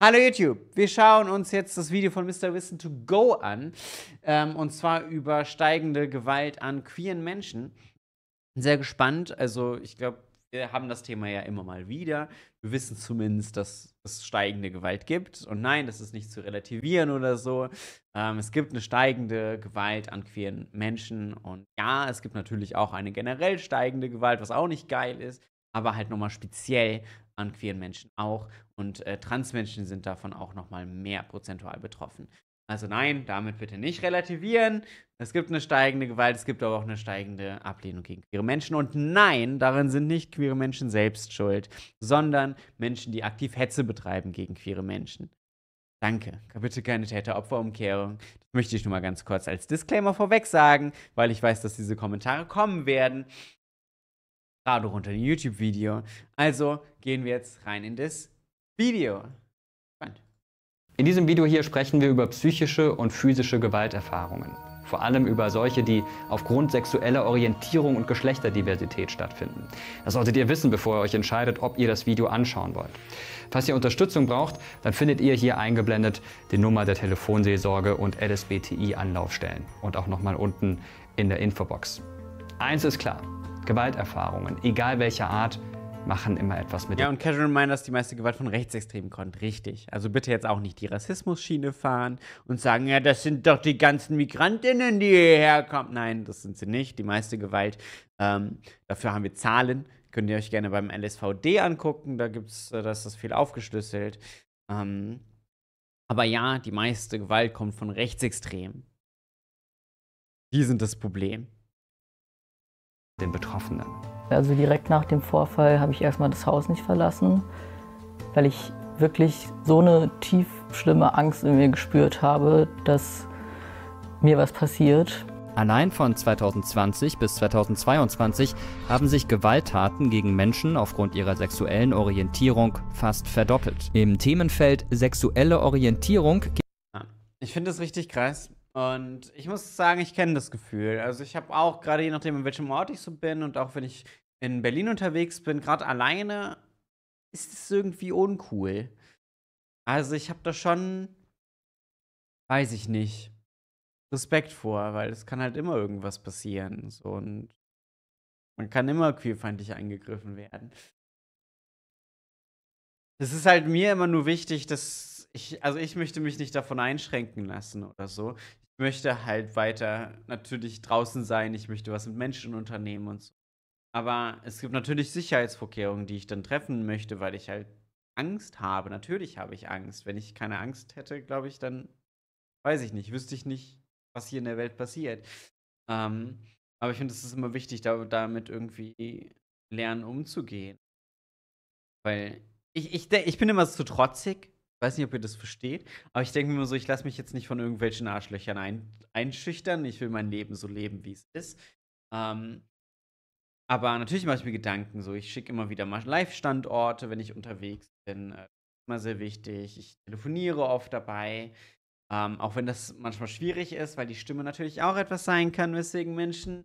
Hallo YouTube, wir schauen uns jetzt das Video von Mr. Wissen to Go an. Ähm, und zwar über steigende Gewalt an queeren Menschen. Sehr gespannt. Also, ich glaube, wir haben das Thema ja immer mal wieder. Wir wissen zumindest, dass es steigende Gewalt gibt. Und nein, das ist nicht zu relativieren oder so. Ähm, es gibt eine steigende Gewalt an queeren Menschen. Und ja, es gibt natürlich auch eine generell steigende Gewalt, was auch nicht geil ist, aber halt nochmal speziell an queeren Menschen auch und äh, Transmenschen sind davon auch nochmal mehr prozentual betroffen. Also nein, damit bitte nicht relativieren. Es gibt eine steigende Gewalt, es gibt aber auch eine steigende Ablehnung gegen queere Menschen. Und nein, darin sind nicht queere Menschen selbst schuld, sondern Menschen, die aktiv Hetze betreiben gegen queere Menschen. Danke. Bitte keine Täter-Opfer-Umkehrung. Das möchte ich nur mal ganz kurz als Disclaimer vorweg sagen, weil ich weiß, dass diese Kommentare kommen werden gerade unter dem YouTube-Video. Also gehen wir jetzt rein in das Video. In diesem Video hier sprechen wir über psychische und physische Gewalterfahrungen. Vor allem über solche, die aufgrund sexueller Orientierung und Geschlechterdiversität stattfinden. Das solltet ihr wissen, bevor ihr euch entscheidet, ob ihr das Video anschauen wollt. Falls ihr Unterstützung braucht, dann findet ihr hier eingeblendet die Nummer der Telefonseelsorge und LSBTI-Anlaufstellen. Und auch nochmal unten in der Infobox. Eins ist klar, Gewalterfahrungen, egal welcher Art, machen immer etwas mit. Ja, und Catherine meint, dass die meiste Gewalt von Rechtsextremen kommt. Richtig. Also bitte jetzt auch nicht die Rassismus-Schiene fahren und sagen, ja, das sind doch die ganzen Migrantinnen, die hierher kommen. Nein, das sind sie nicht. Die meiste Gewalt. Ähm, dafür haben wir Zahlen. Könnt ihr euch gerne beim LSVD angucken. Da gibt es, äh, da ist das viel aufgeschlüsselt. Ähm, aber ja, die meiste Gewalt kommt von Rechtsextremen. Die sind das Problem den Betroffenen. Also direkt nach dem Vorfall habe ich erstmal das Haus nicht verlassen, weil ich wirklich so eine tief schlimme Angst in mir gespürt habe, dass mir was passiert. Allein von 2020 bis 2022 haben sich Gewalttaten gegen Menschen aufgrund ihrer sexuellen Orientierung fast verdoppelt. Im Themenfeld sexuelle Orientierung. Ich finde es richtig krass, und ich muss sagen, ich kenne das Gefühl. Also ich habe auch, gerade je nachdem, in welchem Ort ich so bin und auch wenn ich in Berlin unterwegs bin, gerade alleine, ist es irgendwie uncool. Also ich habe da schon, weiß ich nicht, Respekt vor, weil es kann halt immer irgendwas passieren. So, und man kann immer queerfeindlich eingegriffen werden. Es ist halt mir immer nur wichtig, dass ich, also ich möchte mich nicht davon einschränken lassen oder so möchte halt weiter natürlich draußen sein, ich möchte was mit Menschen unternehmen und so. Aber es gibt natürlich Sicherheitsvorkehrungen, die ich dann treffen möchte, weil ich halt Angst habe. Natürlich habe ich Angst. Wenn ich keine Angst hätte, glaube ich, dann weiß ich nicht, wüsste ich nicht, was hier in der Welt passiert. Ähm, aber ich finde, es ist immer wichtig, da, damit irgendwie lernen umzugehen. Weil ich, ich, ich bin immer zu trotzig, weiß nicht, ob ihr das versteht, aber ich denke mir so, ich lasse mich jetzt nicht von irgendwelchen Arschlöchern ein, einschüchtern. Ich will mein Leben so leben, wie es ist. Ähm, aber natürlich mache ich mir Gedanken so. Ich schicke immer wieder mal Live-Standorte, wenn ich unterwegs bin. Das äh, ist immer sehr wichtig. Ich telefoniere oft dabei. Ähm, auch wenn das manchmal schwierig ist, weil die Stimme natürlich auch etwas sein kann, weswegen Menschen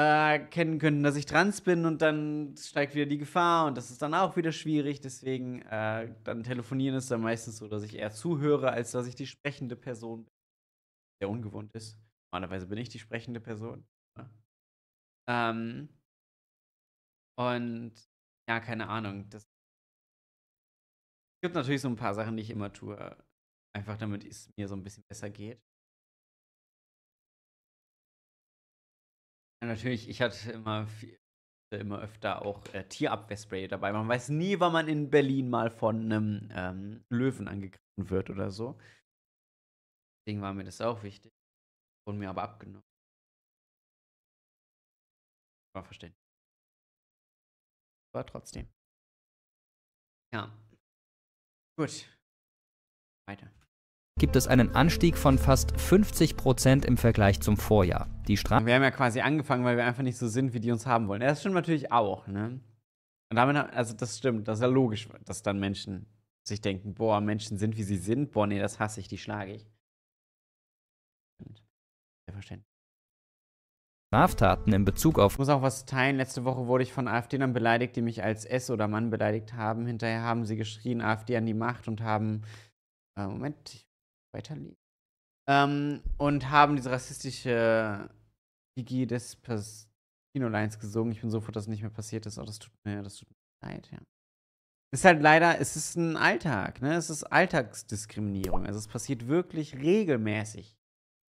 äh, kennen können, dass ich trans bin und dann steigt wieder die Gefahr und das ist dann auch wieder schwierig. Deswegen, äh, dann telefonieren ist dann meistens so, dass ich eher zuhöre, als dass ich die sprechende Person bin. Der ungewohnt ist. Normalerweise bin ich die sprechende Person. Ne? Ähm, und ja, keine Ahnung. Das es gibt natürlich so ein paar Sachen, die ich immer tue, einfach damit es mir so ein bisschen besser geht. Ja, natürlich, ich hatte immer, immer öfter auch äh, Tierabwehrspray dabei. Man weiß nie, wann man in Berlin mal von einem ähm, Löwen angegriffen wird oder so. Deswegen war mir das auch wichtig. Wurden mir aber abgenommen. War verständlich. War trotzdem. Ja. Gut. Weiter gibt es einen Anstieg von fast 50 Prozent im Vergleich zum Vorjahr. Die Stra wir haben ja quasi angefangen, weil wir einfach nicht so sind, wie die uns haben wollen. Das stimmt natürlich auch, ne? Und damit, also das stimmt, das ist ja logisch, dass dann Menschen sich denken, boah, Menschen sind, wie sie sind, boah, nee, das hasse ich, die schlage ich. Ja, verständlich. Straftaten in Bezug auf. Ich muss auch was teilen. Letzte Woche wurde ich von AfDlern beleidigt, die mich als S oder Mann beleidigt haben. Hinterher haben sie geschrien, AfD an die Macht und haben. Äh, Moment, ich Weiterleben. Ähm, und haben diese rassistische Gigi des Kino-Lines gesungen. Ich bin so froh, dass es nicht mehr passiert ist. Oh, das tut mir, das tut mir leid, ja. Ist halt leider, es ist ein Alltag, ne? Es ist Alltagsdiskriminierung. Also es passiert wirklich regelmäßig.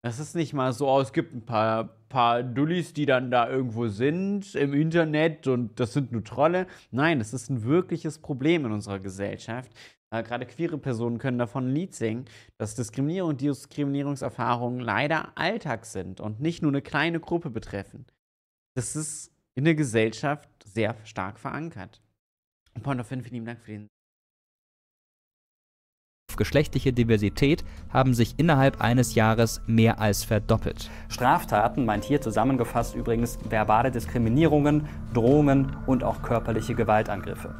Das ist nicht mal so, oh, es gibt ein paar paar Dullis, die dann da irgendwo sind im Internet und das sind nur Trolle. Nein, das ist ein wirkliches Problem in unserer Gesellschaft. Äh, Gerade queere Personen können davon ein Lied singen, dass Diskriminierung und Diskriminierungserfahrungen leider Alltag sind und nicht nur eine kleine Gruppe betreffen. Das ist in der Gesellschaft sehr stark verankert. Point of Fin, vielen Dank für den geschlechtliche Diversität haben sich innerhalb eines Jahres mehr als verdoppelt. Straftaten meint hier zusammengefasst übrigens verbale Diskriminierungen, Drohungen und auch körperliche Gewaltangriffe.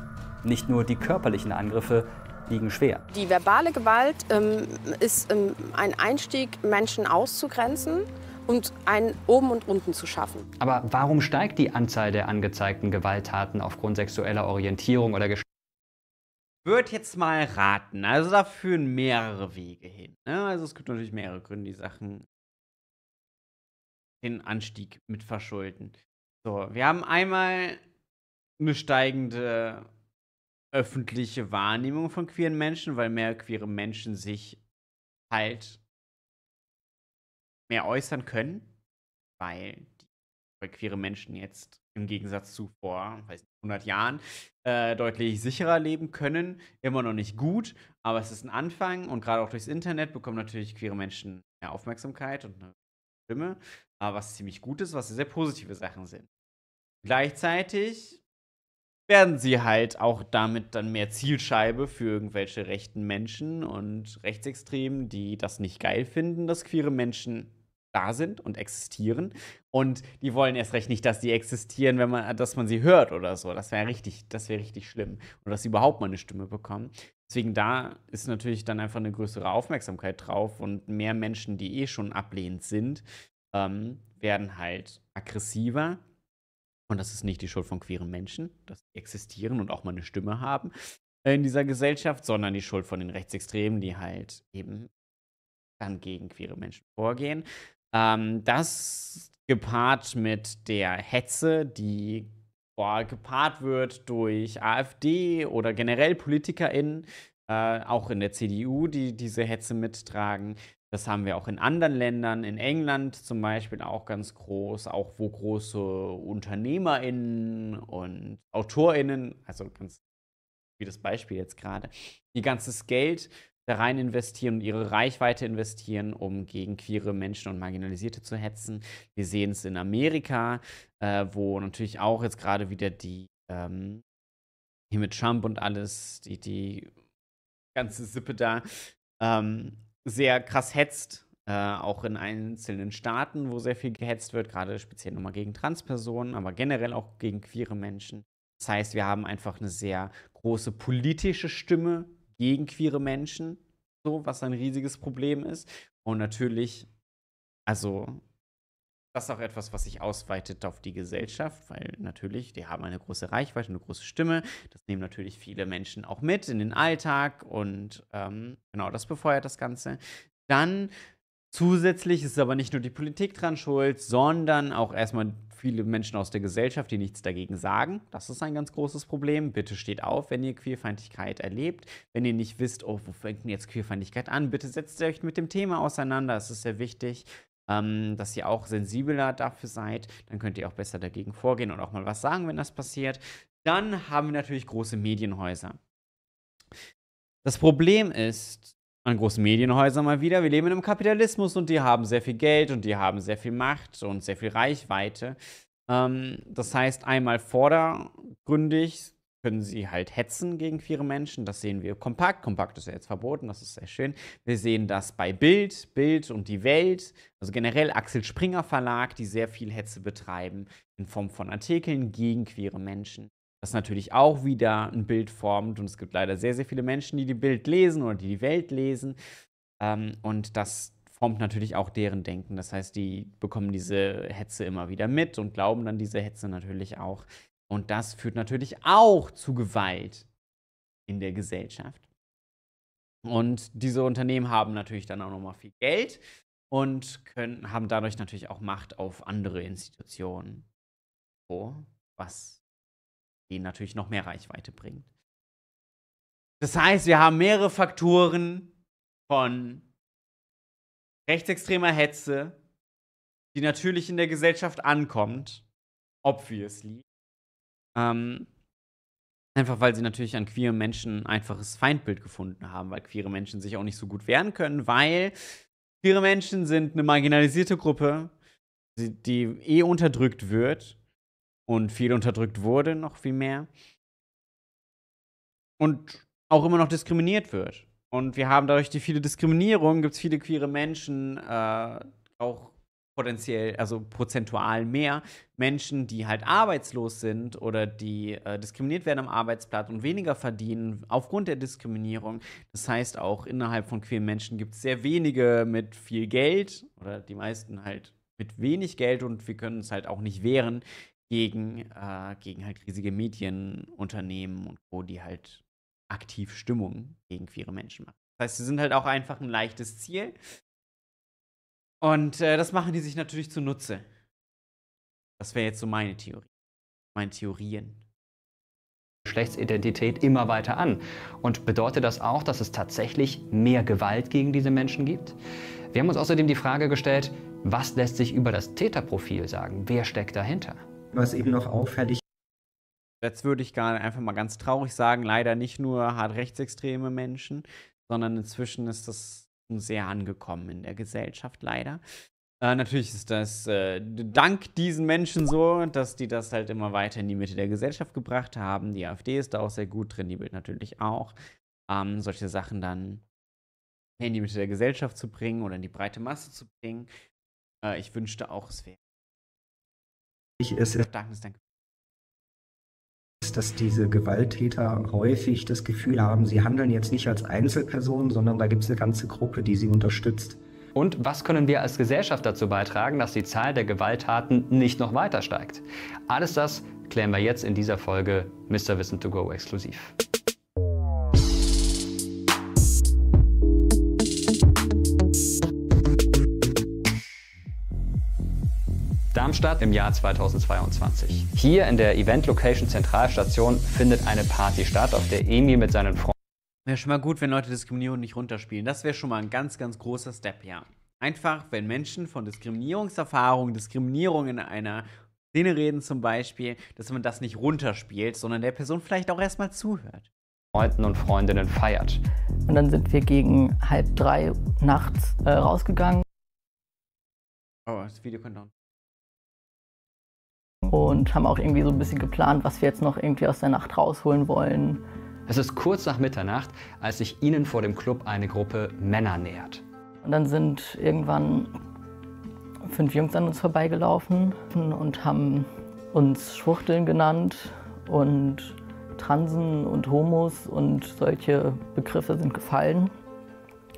Nicht nur die körperlichen Angriffe liegen schwer. Die verbale Gewalt ähm, ist ähm, ein Einstieg, Menschen auszugrenzen und einen oben und unten zu schaffen. Aber warum steigt die Anzahl der angezeigten Gewalttaten aufgrund sexueller Orientierung oder Geschlecht? würde jetzt mal raten, also da führen mehrere Wege hin. Ne? Also es gibt natürlich mehrere Gründe, die Sachen den Anstieg mit verschulden. So, wir haben einmal eine steigende öffentliche Wahrnehmung von queeren Menschen, weil mehr queere Menschen sich halt mehr äußern können, weil, die, weil queere Menschen jetzt im Gegensatz zu vor weiß nicht, 100 Jahren äh, deutlich sicherer leben können. Immer noch nicht gut, aber es ist ein Anfang und gerade auch durchs Internet bekommen natürlich queere Menschen mehr Aufmerksamkeit und eine Stimme, aber was ziemlich gut ist, was sehr positive Sachen sind. Gleichzeitig werden sie halt auch damit dann mehr Zielscheibe für irgendwelche rechten Menschen und Rechtsextremen, die das nicht geil finden, dass queere Menschen da sind und existieren. Und die wollen erst recht nicht, dass die existieren, wenn man, dass man sie hört oder so. Das wäre richtig, das wäre richtig schlimm. Und dass sie überhaupt mal eine Stimme bekommen. Deswegen da ist natürlich dann einfach eine größere Aufmerksamkeit drauf und mehr Menschen, die eh schon ablehnend sind, ähm, werden halt aggressiver. Und das ist nicht die Schuld von queeren Menschen, dass sie existieren und auch mal eine Stimme haben in dieser Gesellschaft, sondern die Schuld von den Rechtsextremen, die halt eben dann gegen queere Menschen vorgehen. Ähm, das gepaart mit der Hetze, die boah, gepaart wird durch AfD oder generell PolitikerInnen, äh, auch in der CDU, die diese Hetze mittragen. Das haben wir auch in anderen Ländern, in England zum Beispiel auch ganz groß, auch wo große UnternehmerInnen und AutorInnen, also ganz wie das Beispiel jetzt gerade, ihr ganzes Geld da rein investieren und ihre Reichweite investieren, um gegen queere Menschen und Marginalisierte zu hetzen. Wir sehen es in Amerika, äh, wo natürlich auch jetzt gerade wieder die ähm, hier mit Trump und alles, die, die ganze Sippe da ähm, sehr krass hetzt. Äh, auch in einzelnen Staaten, wo sehr viel gehetzt wird, gerade speziell nochmal gegen Transpersonen, aber generell auch gegen queere Menschen. Das heißt, wir haben einfach eine sehr große politische Stimme gegen queere Menschen, so, was ein riesiges Problem ist. Und natürlich, also, das ist auch etwas, was sich ausweitet auf die Gesellschaft, weil natürlich, die haben eine große Reichweite, eine große Stimme. Das nehmen natürlich viele Menschen auch mit in den Alltag und ähm, genau, das befeuert das Ganze. Dann Zusätzlich ist aber nicht nur die Politik dran schuld, sondern auch erstmal viele Menschen aus der Gesellschaft, die nichts dagegen sagen. Das ist ein ganz großes Problem. Bitte steht auf, wenn ihr Queerfeindlichkeit erlebt. Wenn ihr nicht wisst, oh, wo fängt denn jetzt Queerfeindlichkeit an, bitte setzt euch mit dem Thema auseinander. Es ist sehr wichtig, ähm, dass ihr auch sensibler dafür seid. Dann könnt ihr auch besser dagegen vorgehen und auch mal was sagen, wenn das passiert. Dann haben wir natürlich große Medienhäuser. Das Problem ist, an großen Medienhäusern mal wieder. Wir leben in einem Kapitalismus und die haben sehr viel Geld und die haben sehr viel Macht und sehr viel Reichweite. Ähm, das heißt, einmal vordergründig können sie halt hetzen gegen queere Menschen. Das sehen wir kompakt. Kompakt ist ja jetzt verboten, das ist sehr schön. Wir sehen das bei Bild, Bild und die Welt, also generell Axel Springer Verlag, die sehr viel Hetze betreiben in Form von Artikeln gegen queere Menschen das natürlich auch wieder ein Bild formt. Und es gibt leider sehr, sehr viele Menschen, die die Bild lesen oder die die Welt lesen. Ähm, und das formt natürlich auch deren Denken. Das heißt, die bekommen diese Hetze immer wieder mit und glauben dann diese Hetze natürlich auch. Und das führt natürlich auch zu Gewalt in der Gesellschaft. Und diese Unternehmen haben natürlich dann auch nochmal viel Geld und können, haben dadurch natürlich auch Macht auf andere Institutionen. So, was denen natürlich noch mehr Reichweite bringt. Das heißt, wir haben mehrere Faktoren von rechtsextremer Hetze, die natürlich in der Gesellschaft ankommt, obviously. Ähm, einfach weil sie natürlich an queeren Menschen ein einfaches Feindbild gefunden haben, weil queere Menschen sich auch nicht so gut wehren können, weil queere Menschen sind eine marginalisierte Gruppe, die eh unterdrückt wird und viel unterdrückt wurde, noch viel mehr. Und auch immer noch diskriminiert wird. Und wir haben dadurch die viele Diskriminierung, gibt es viele queere Menschen, äh, auch potenziell, also prozentual mehr Menschen, die halt arbeitslos sind oder die äh, diskriminiert werden am Arbeitsplatz und weniger verdienen aufgrund der Diskriminierung. Das heißt, auch innerhalb von queeren Menschen gibt es sehr wenige mit viel Geld oder die meisten halt mit wenig Geld und wir können es halt auch nicht wehren gegen, äh, gegen halt riesige Medienunternehmen und Co., die halt aktiv Stimmung gegen queere Menschen machen. Das heißt, sie sind halt auch einfach ein leichtes Ziel. Und äh, das machen die sich natürlich zunutze. Das wäre jetzt so meine Theorie. Meine Theorien. Geschlechtsidentität immer weiter an. Und bedeutet das auch, dass es tatsächlich mehr Gewalt gegen diese Menschen gibt? Wir haben uns außerdem die Frage gestellt, was lässt sich über das Täterprofil sagen? Wer steckt dahinter? was eben noch auffällig Jetzt würde ich gar einfach mal ganz traurig sagen, leider nicht nur hart rechtsextreme Menschen, sondern inzwischen ist das sehr angekommen in der Gesellschaft, leider. Äh, natürlich ist das äh, dank diesen Menschen so, dass die das halt immer weiter in die Mitte der Gesellschaft gebracht haben. Die AfD ist da auch sehr gut drin, die Bild natürlich auch. Ähm, solche Sachen dann in die Mitte der Gesellschaft zu bringen oder in die breite Masse zu bringen. Äh, ich wünschte auch, es wäre ist, ist, dass diese Gewalttäter häufig das Gefühl haben, sie handeln jetzt nicht als Einzelpersonen, sondern da gibt es eine ganze Gruppe, die sie unterstützt. Und was können wir als Gesellschaft dazu beitragen, dass die Zahl der Gewalttaten nicht noch weiter steigt? Alles das klären wir jetzt in dieser Folge Mr. Wissen to Go exklusiv. Darmstadt im Jahr 2022. Hier in der Event Location Zentralstation findet eine Party statt, auf der Emi mit seinen Freunden. Wäre schon mal gut, wenn Leute Diskriminierung nicht runterspielen. Das wäre schon mal ein ganz, ganz großer Step, ja. Einfach, wenn Menschen von Diskriminierungserfahrungen, Diskriminierung in einer Szene reden zum Beispiel, dass man das nicht runterspielt, sondern der Person vielleicht auch erstmal zuhört. Freunden und Freundinnen feiert. Und dann sind wir gegen halb drei nachts äh, rausgegangen. Oh, das Video könnte auch und haben auch irgendwie so ein bisschen geplant, was wir jetzt noch irgendwie aus der Nacht rausholen wollen. Es ist kurz nach Mitternacht, als sich ihnen vor dem Club eine Gruppe Männer nähert. Und dann sind irgendwann fünf Jungs an uns vorbeigelaufen und haben uns Schwuchteln genannt und Transen und Homos und solche Begriffe sind gefallen.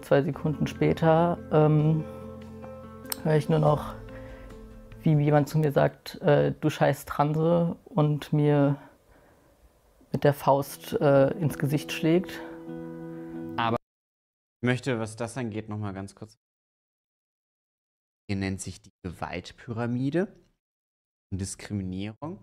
Zwei Sekunden später ähm, höre ich nur noch wie jemand zu mir sagt, äh, du scheiß Transe und mir mit der Faust äh, ins Gesicht schlägt. Aber ich möchte, was das angeht, nochmal ganz kurz. Hier nennt sich die Gewaltpyramide und Diskriminierung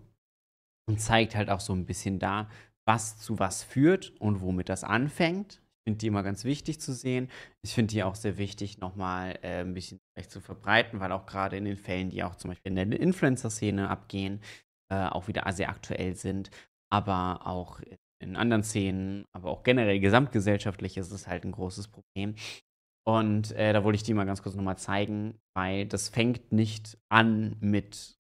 und zeigt halt auch so ein bisschen da, was zu was führt und womit das anfängt finde die immer ganz wichtig zu sehen. Ich finde die auch sehr wichtig, nochmal äh, ein bisschen zu verbreiten, weil auch gerade in den Fällen, die auch zum Beispiel in der Influencer-Szene abgehen, äh, auch wieder sehr aktuell sind. Aber auch in anderen Szenen, aber auch generell gesamtgesellschaftlich ist es halt ein großes Problem. Und äh, da wollte ich die mal ganz kurz nochmal zeigen, weil das fängt nicht an mit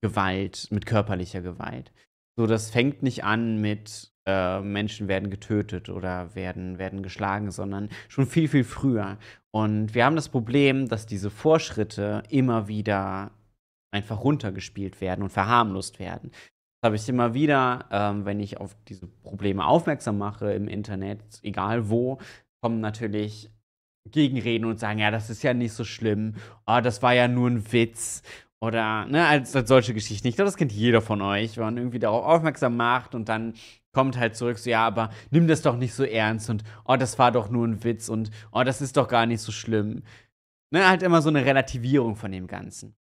Gewalt, mit körperlicher Gewalt. So, das fängt nicht an mit äh, Menschen werden getötet oder werden, werden geschlagen, sondern schon viel, viel früher. Und wir haben das Problem, dass diese Vorschritte immer wieder einfach runtergespielt werden und verharmlost werden. Das habe ich immer wieder, ähm, wenn ich auf diese Probleme aufmerksam mache im Internet, egal wo, kommen natürlich Gegenreden und sagen, ja, das ist ja nicht so schlimm, oh, das war ja nur ein Witz oder ne, als, als solche Geschichten. Ich glaube, das kennt jeder von euch, wenn man irgendwie darauf aufmerksam macht und dann kommt halt zurück, so ja, aber nimm das doch nicht so ernst und oh, das war doch nur ein Witz und oh, das ist doch gar nicht so schlimm. Ne, halt immer so eine Relativierung von dem Ganzen.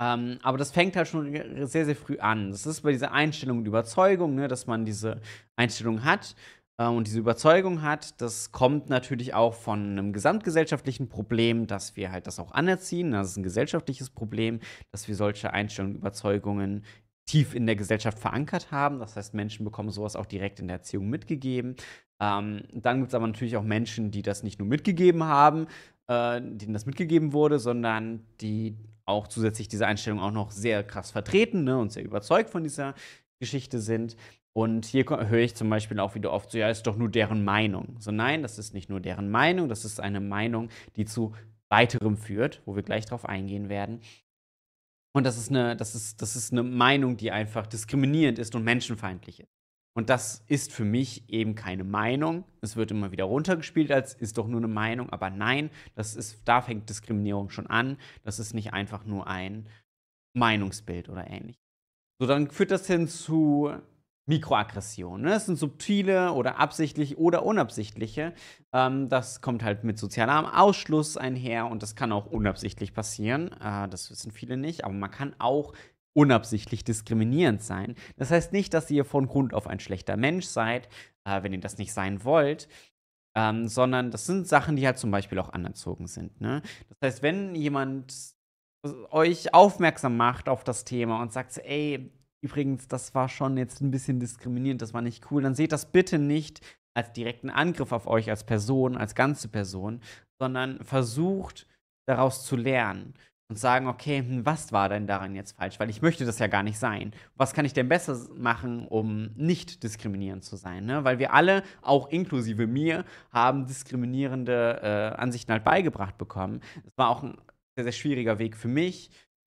Ähm, aber das fängt halt schon sehr, sehr früh an. Das ist bei dieser Einstellung und Überzeugung, ne, dass man diese Einstellung hat äh, und diese Überzeugung hat. Das kommt natürlich auch von einem gesamtgesellschaftlichen Problem, dass wir halt das auch anerziehen. Das ist ein gesellschaftliches Problem, dass wir solche Einstellungen und Überzeugungen tief in der Gesellschaft verankert haben. Das heißt, Menschen bekommen sowas auch direkt in der Erziehung mitgegeben. Ähm, dann gibt es aber natürlich auch Menschen, die das nicht nur mitgegeben haben, äh, denen das mitgegeben wurde, sondern die auch zusätzlich diese Einstellung auch noch sehr krass vertreten ne, und sehr überzeugt von dieser Geschichte sind. Und hier höre ich zum Beispiel auch wieder oft so, ja, ist doch nur deren Meinung. So, nein, das ist nicht nur deren Meinung, das ist eine Meinung, die zu weiterem führt, wo wir gleich drauf eingehen werden. Und das ist eine, das ist, das ist eine Meinung, die einfach diskriminierend ist und menschenfeindlich ist. Und das ist für mich eben keine Meinung. Es wird immer wieder runtergespielt als ist doch nur eine Meinung, aber nein, das ist, da fängt Diskriminierung schon an. Das ist nicht einfach nur ein Meinungsbild oder ähnlich. So, dann führt das hin zu Mikroaggressionen. Ne? Das sind subtile oder absichtliche oder unabsichtliche. Ähm, das kommt halt mit sozialem Ausschluss einher und das kann auch unabsichtlich passieren. Äh, das wissen viele nicht, aber man kann auch unabsichtlich diskriminierend sein. Das heißt nicht, dass ihr von Grund auf ein schlechter Mensch seid, äh, wenn ihr das nicht sein wollt. Ähm, sondern das sind Sachen, die halt zum Beispiel auch anerzogen sind. Ne? Das heißt, wenn jemand äh, euch aufmerksam macht auf das Thema und sagt, ey, Übrigens, das war schon jetzt ein bisschen diskriminierend, das war nicht cool. Dann seht das bitte nicht als direkten Angriff auf euch als Person, als ganze Person, sondern versucht daraus zu lernen und sagen, okay, hm, was war denn daran jetzt falsch? Weil ich möchte das ja gar nicht sein. Was kann ich denn besser machen, um nicht diskriminierend zu sein? Ne? Weil wir alle, auch inklusive mir, haben diskriminierende äh, Ansichten halt beigebracht bekommen. Es war auch ein sehr, sehr schwieriger Weg für mich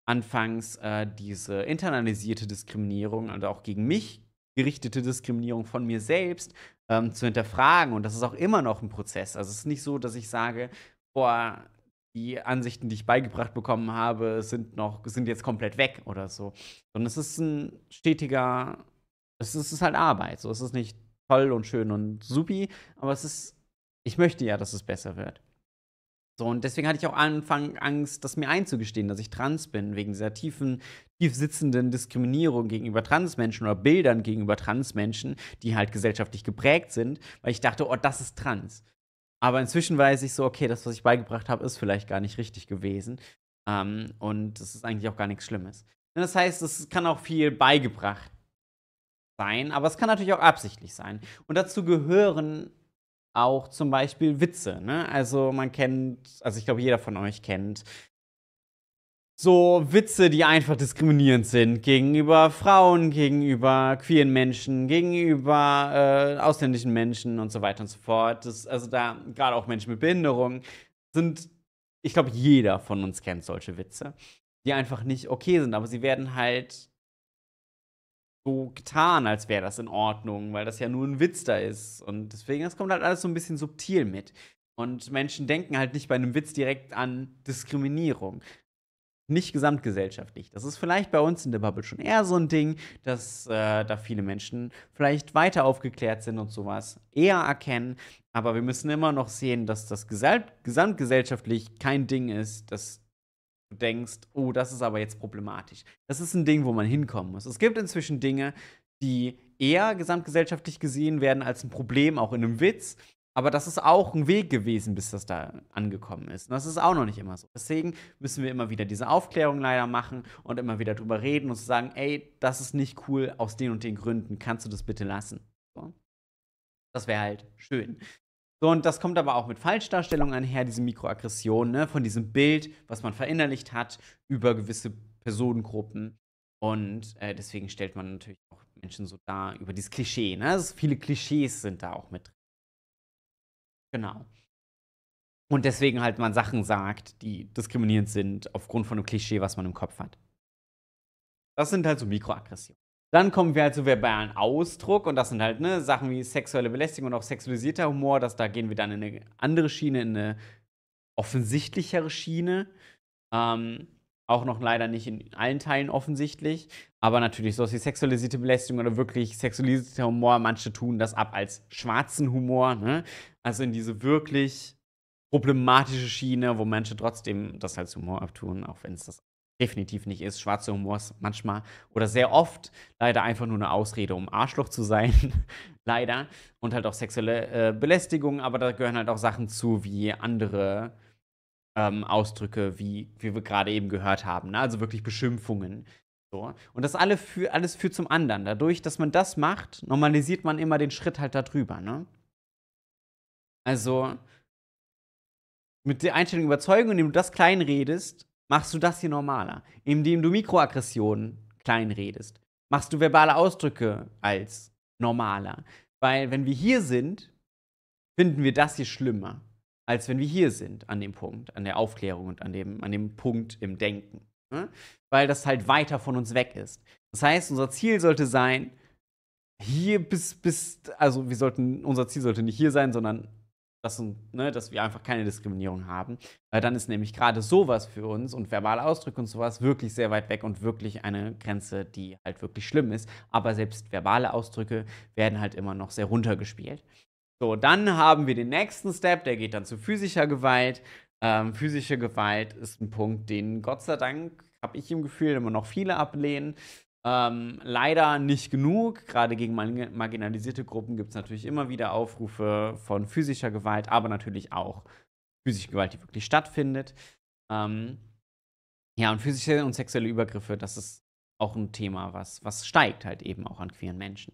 anfangs äh, diese internalisierte Diskriminierung und auch gegen mich gerichtete Diskriminierung von mir selbst ähm, zu hinterfragen. Und das ist auch immer noch ein Prozess. Also es ist nicht so, dass ich sage, boah, die Ansichten, die ich beigebracht bekommen habe, sind noch, sind jetzt komplett weg oder so. Sondern es ist ein stetiger, es ist, es ist halt Arbeit. So, es ist nicht toll und schön und supi, aber es ist, ich möchte ja, dass es besser wird. So, und deswegen hatte ich auch Anfang Angst, das mir einzugestehen, dass ich trans bin, wegen dieser tiefen, tief sitzenden Diskriminierung gegenüber Transmenschen oder Bildern gegenüber Transmenschen, die halt gesellschaftlich geprägt sind, weil ich dachte, oh, das ist trans. Aber inzwischen weiß ich so, okay, das, was ich beigebracht habe, ist vielleicht gar nicht richtig gewesen. Ähm, und das ist eigentlich auch gar nichts Schlimmes. Und das heißt, es kann auch viel beigebracht sein, aber es kann natürlich auch absichtlich sein. Und dazu gehören auch zum Beispiel Witze. Ne? Also man kennt, also ich glaube, jeder von euch kennt so Witze, die einfach diskriminierend sind gegenüber Frauen, gegenüber queeren Menschen, gegenüber äh, ausländischen Menschen und so weiter und so fort. Das, also da gerade auch Menschen mit Behinderung sind, ich glaube, jeder von uns kennt solche Witze, die einfach nicht okay sind, aber sie werden halt so getan, als wäre das in Ordnung, weil das ja nur ein Witz da ist. Und deswegen, das kommt halt alles so ein bisschen subtil mit. Und Menschen denken halt nicht bei einem Witz direkt an Diskriminierung. Nicht gesamtgesellschaftlich. Das ist vielleicht bei uns in der Bubble schon eher so ein Ding, dass äh, da viele Menschen vielleicht weiter aufgeklärt sind und sowas eher erkennen. Aber wir müssen immer noch sehen, dass das gesamt gesamtgesellschaftlich kein Ding ist, das du denkst, oh, das ist aber jetzt problematisch. Das ist ein Ding, wo man hinkommen muss. Es gibt inzwischen Dinge, die eher gesamtgesellschaftlich gesehen werden als ein Problem, auch in einem Witz. Aber das ist auch ein Weg gewesen, bis das da angekommen ist. Und das ist auch noch nicht immer so. Deswegen müssen wir immer wieder diese Aufklärung leider machen und immer wieder drüber reden und sagen, ey, das ist nicht cool aus den und den Gründen. Kannst du das bitte lassen? So. Das wäre halt schön. So, und das kommt aber auch mit Falschdarstellungen einher, diese Mikroaggression, ne, von diesem Bild, was man verinnerlicht hat über gewisse Personengruppen. Und äh, deswegen stellt man natürlich auch Menschen so dar über dieses Klischee. Ne? Also viele Klischees sind da auch mit drin. Genau. Und deswegen halt man Sachen sagt, die diskriminierend sind aufgrund von einem Klischee, was man im Kopf hat. Das sind halt so Mikroaggressionen. Dann kommen wir halt zu verbalen Ausdruck und das sind halt ne, Sachen wie sexuelle Belästigung und auch sexualisierter Humor. Dass, da gehen wir dann in eine andere Schiene, in eine offensichtlichere Schiene. Ähm, auch noch leider nicht in allen Teilen offensichtlich. Aber natürlich sowas wie sexualisierte Belästigung oder wirklich sexualisierter Humor. Manche tun das ab als schwarzen Humor. Ne? Also in diese wirklich problematische Schiene, wo Menschen trotzdem das als Humor abtun, auch wenn es das definitiv nicht ist. Schwarzer Humor ist manchmal oder sehr oft leider einfach nur eine Ausrede, um Arschloch zu sein. leider. Und halt auch sexuelle äh, Belästigung, aber da gehören halt auch Sachen zu, wie andere ähm, Ausdrücke, wie, wie wir gerade eben gehört haben. Ne? Also wirklich Beschimpfungen. So. Und das alle für, alles führt zum anderen. Dadurch, dass man das macht, normalisiert man immer den Schritt halt darüber. Ne? Also mit der Einstellung Überzeugung, indem du das kleinredest, machst du das hier normaler, indem du Mikroaggressionen kleinredest. Machst du verbale Ausdrücke als normaler. Weil wenn wir hier sind, finden wir das hier schlimmer, als wenn wir hier sind an dem Punkt, an der Aufklärung und an dem, an dem Punkt im Denken. Ne? Weil das halt weiter von uns weg ist. Das heißt, unser Ziel sollte sein, hier bis, bis, also wir sollten, unser Ziel sollte nicht hier sein, sondern dass, ne, dass wir einfach keine Diskriminierung haben. Weil dann ist nämlich gerade sowas für uns und verbale Ausdrücke und sowas wirklich sehr weit weg und wirklich eine Grenze, die halt wirklich schlimm ist. Aber selbst verbale Ausdrücke werden halt immer noch sehr runtergespielt. So, dann haben wir den nächsten Step, der geht dann zu physischer Gewalt. Ähm, physische Gewalt ist ein Punkt, den Gott sei Dank, habe ich im Gefühl, immer noch viele ablehnen. Ähm, leider nicht genug. Gerade gegen marginalisierte Gruppen gibt es natürlich immer wieder Aufrufe von physischer Gewalt, aber natürlich auch physische Gewalt, die wirklich stattfindet. Ähm, ja, und physische und sexuelle Übergriffe, das ist auch ein Thema, was, was steigt halt eben auch an queeren Menschen.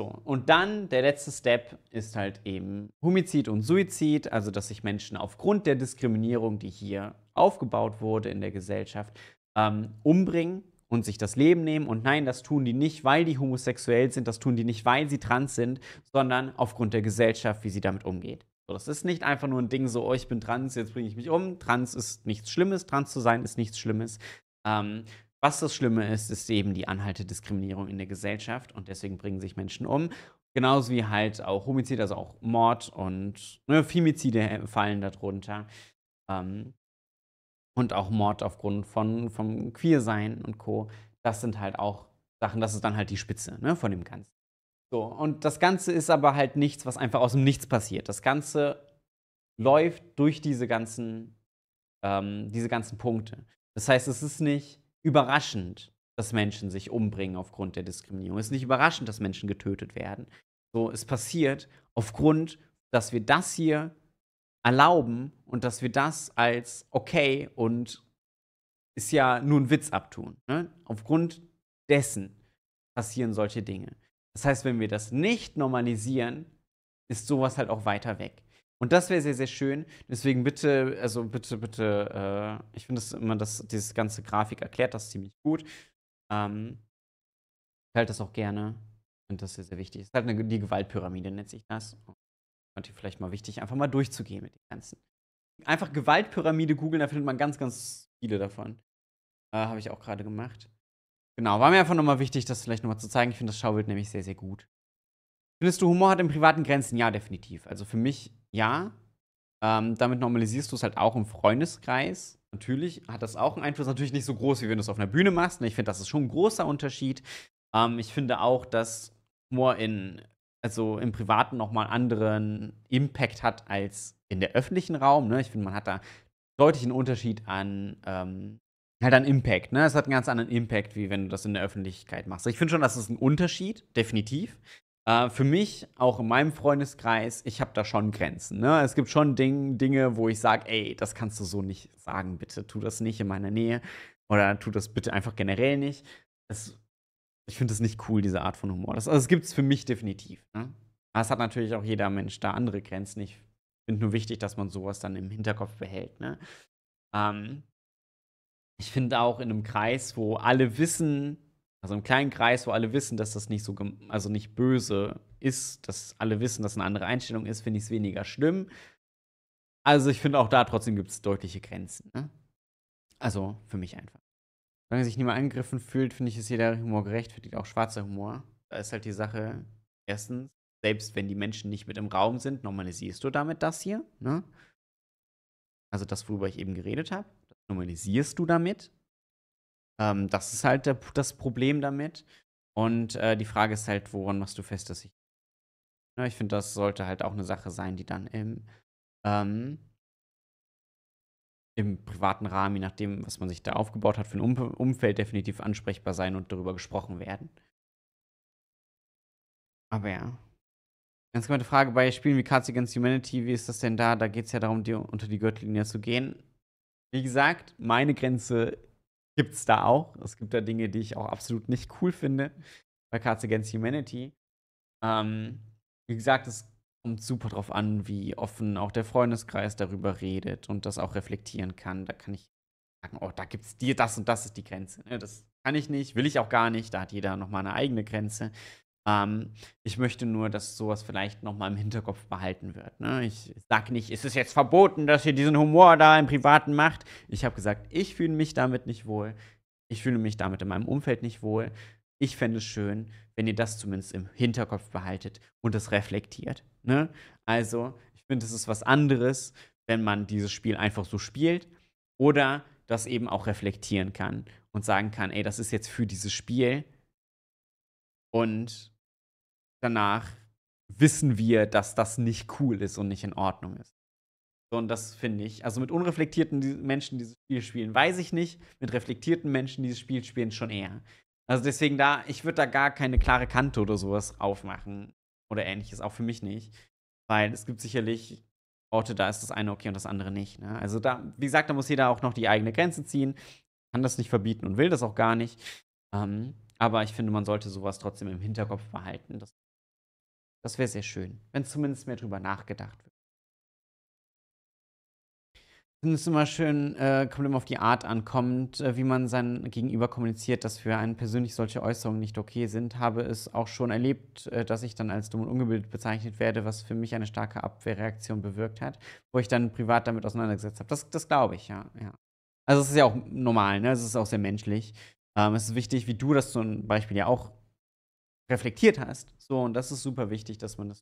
So, und dann der letzte Step ist halt eben Homizid und Suizid, also dass sich Menschen aufgrund der Diskriminierung, die hier aufgebaut wurde in der Gesellschaft, ähm, umbringen und sich das Leben nehmen. Und nein, das tun die nicht, weil die homosexuell sind, das tun die nicht, weil sie trans sind, sondern aufgrund der Gesellschaft, wie sie damit umgeht. So, das ist nicht einfach nur ein Ding so, oh, ich bin trans, jetzt bringe ich mich um. Trans ist nichts Schlimmes, trans zu sein ist nichts Schlimmes. Ähm, was das Schlimme ist, ist eben die anhaltende Diskriminierung in der Gesellschaft und deswegen bringen sich Menschen um. Genauso wie halt auch Homizide, also auch Mord und ne, Femizide fallen darunter. Ähm, und auch Mord aufgrund von vom Queersein und Co. Das sind halt auch Sachen, das ist dann halt die Spitze ne, von dem Ganzen. So, und das Ganze ist aber halt nichts, was einfach aus dem Nichts passiert. Das Ganze läuft durch diese ganzen, ähm, diese ganzen Punkte. Das heißt, es ist nicht überraschend, dass Menschen sich umbringen aufgrund der Diskriminierung. Es ist nicht überraschend, dass Menschen getötet werden. So, es passiert aufgrund, dass wir das hier erlauben und dass wir das als okay und ist ja nur ein Witz abtun. Ne? Aufgrund dessen passieren solche Dinge. Das heißt, wenn wir das nicht normalisieren, ist sowas halt auch weiter weg. Und das wäre sehr, sehr schön. Deswegen bitte, also bitte, bitte, äh, ich finde das immer, dass dieses ganze Grafik erklärt das ziemlich gut. Ähm, ich halte das auch gerne. Ich finde das sehr, sehr wichtig. Das ist halt eine, die Gewaltpyramide, nennt sich das natürlich vielleicht mal wichtig, einfach mal durchzugehen mit den ganzen. Einfach Gewaltpyramide googeln, da findet man ganz, ganz viele davon. Äh, Habe ich auch gerade gemacht. Genau, war mir einfach nochmal wichtig, das vielleicht nochmal zu zeigen. Ich finde das Schaubild nämlich sehr, sehr gut. Findest du, Humor hat im privaten Grenzen? Ja, definitiv. Also für mich ja. Ähm, damit normalisierst du es halt auch im Freundeskreis. Natürlich hat das auch einen Einfluss, natürlich nicht so groß, wie wenn du es auf einer Bühne machst. Ne? Ich finde, das ist schon ein großer Unterschied. Ähm, ich finde auch, dass Humor in also im Privaten nochmal anderen Impact hat als in der öffentlichen Raum. Ne? Ich finde, man hat da deutlich einen Unterschied an, ähm, halt an Impact. Ne? Es hat einen ganz anderen Impact, wie wenn du das in der Öffentlichkeit machst. Ich finde schon, das ist ein Unterschied, definitiv. Äh, für mich, auch in meinem Freundeskreis, ich habe da schon Grenzen. Ne? Es gibt schon Ding, Dinge, wo ich sage, ey, das kannst du so nicht sagen, bitte tu das nicht in meiner Nähe oder tu das bitte einfach generell nicht. Es ich finde das nicht cool, diese Art von Humor. Das, also, das gibt es für mich definitiv. Ne? Aber es hat natürlich auch jeder Mensch da andere Grenzen. Ich finde nur wichtig, dass man sowas dann im Hinterkopf behält. Ne? Ähm, ich finde auch in einem Kreis, wo alle wissen, also im kleinen Kreis, wo alle wissen, dass das nicht so, also nicht böse ist, dass alle wissen, dass eine andere Einstellung ist, finde ich es weniger schlimm. Also ich finde auch da trotzdem gibt es deutliche Grenzen. Ne? Also für mich einfach. Solange sich niemand angegriffen fühlt, finde ich, ist jeder Humor gerechtfertigt, auch schwarzer Humor. Da ist halt die Sache, erstens, selbst wenn die Menschen nicht mit im Raum sind, normalisierst du damit das hier, ne? Also das, worüber ich eben geredet habe, normalisierst du damit. Ähm, das ist halt der, das Problem damit. Und äh, die Frage ist halt, woran machst du fest, dass ich. Ja, ne, ich finde, das sollte halt auch eine Sache sein, die dann im ähm, im privaten Rahmen, je nachdem, was man sich da aufgebaut hat, für ein um Umfeld definitiv ansprechbar sein und darüber gesprochen werden. Aber ja. Ganz gemeinte Frage bei Spielen wie Cards Against Humanity, wie ist das denn da? Da geht es ja darum, dir unter die Gürtellinie zu gehen. Wie gesagt, meine Grenze gibt es da auch. Es gibt da Dinge, die ich auch absolut nicht cool finde bei Cards Against Humanity. Ähm, wie gesagt, es kommt super drauf an, wie offen auch der Freundeskreis darüber redet und das auch reflektieren kann. Da kann ich sagen, oh, da gibt es dir das und das ist die Grenze. Ne, das kann ich nicht, will ich auch gar nicht. Da hat jeder nochmal eine eigene Grenze. Ähm, ich möchte nur, dass sowas vielleicht nochmal im Hinterkopf behalten wird. Ne? Ich sage nicht, ist es jetzt verboten, dass ihr diesen Humor da im Privaten macht. Ich habe gesagt, ich fühle mich damit nicht wohl. Ich fühle mich damit in meinem Umfeld nicht wohl. Ich fände es schön, wenn ihr das zumindest im Hinterkopf behaltet und es reflektiert. Ne? Also, ich finde, es ist was anderes, wenn man dieses Spiel einfach so spielt oder das eben auch reflektieren kann und sagen kann, ey, das ist jetzt für dieses Spiel und danach wissen wir, dass das nicht cool ist und nicht in Ordnung ist. und das finde ich, also mit unreflektierten Menschen, die dieses Spiel spielen, weiß ich nicht. Mit reflektierten Menschen, die dieses Spiel spielen, schon eher. Also deswegen da, ich würde da gar keine klare Kante oder sowas aufmachen oder ähnliches, auch für mich nicht. Weil es gibt sicherlich Orte, da ist das eine okay und das andere nicht. Ne? Also da, wie gesagt, da muss jeder auch noch die eigene Grenze ziehen, kann das nicht verbieten und will das auch gar nicht. Ähm, aber ich finde, man sollte sowas trotzdem im Hinterkopf behalten. Das, das wäre sehr schön, wenn zumindest mehr drüber nachgedacht wird. Ich finde Es immer schön, äh, kommt immer auf die Art an, äh, wie man sein Gegenüber kommuniziert, dass für einen persönlich solche Äußerungen nicht okay sind. Habe es auch schon erlebt, äh, dass ich dann als dumm und ungebildet bezeichnet werde, was für mich eine starke Abwehrreaktion bewirkt hat, wo ich dann privat damit auseinandergesetzt habe. Das, das glaube ich, ja, ja. Also es ist ja auch normal, ne? Es ist auch sehr menschlich. Ähm, es ist wichtig, wie du das zum Beispiel ja auch reflektiert hast. So, und das ist super wichtig, dass man das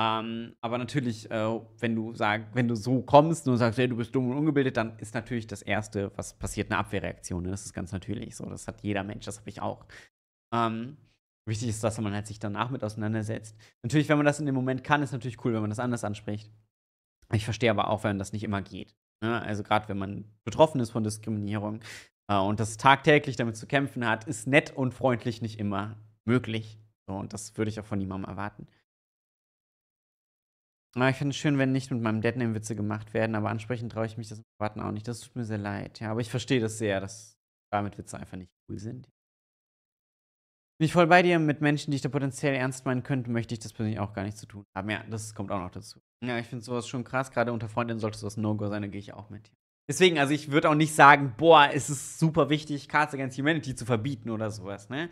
ähm, aber natürlich, äh, wenn, du sag, wenn du so kommst und sagst, hey, du bist dumm und ungebildet, dann ist natürlich das Erste, was passiert, eine Abwehrreaktion. Ne? Das ist ganz natürlich so. Das hat jeder Mensch, das habe ich auch. Ähm, wichtig ist, dass man halt sich danach mit auseinandersetzt. Natürlich, wenn man das in dem Moment kann, ist natürlich cool, wenn man das anders anspricht. Ich verstehe aber auch, wenn das nicht immer geht. Ne? Also gerade wenn man betroffen ist von Diskriminierung äh, und das tagtäglich damit zu kämpfen hat, ist nett und freundlich nicht immer möglich. So, und das würde ich auch von niemandem erwarten. Ah, ich finde es schön, wenn nicht mit meinem Deadname Witze gemacht werden, aber ansprechend traue ich mich das im Privaten auch nicht. Das tut mir sehr leid. Ja, aber ich verstehe das sehr, dass damit Witze einfach nicht cool sind. Bin ich voll bei dir, mit Menschen, die ich da potenziell ernst meinen könnte, möchte ich das persönlich auch gar nicht zu tun haben. Ja, das kommt auch noch dazu. Ja, ich finde sowas schon krass. Gerade unter Freundinnen sollte das No-Go sein, da gehe ich auch mit. Deswegen, also ich würde auch nicht sagen, boah, ist es super wichtig, Cards Against Humanity zu verbieten oder sowas, ne?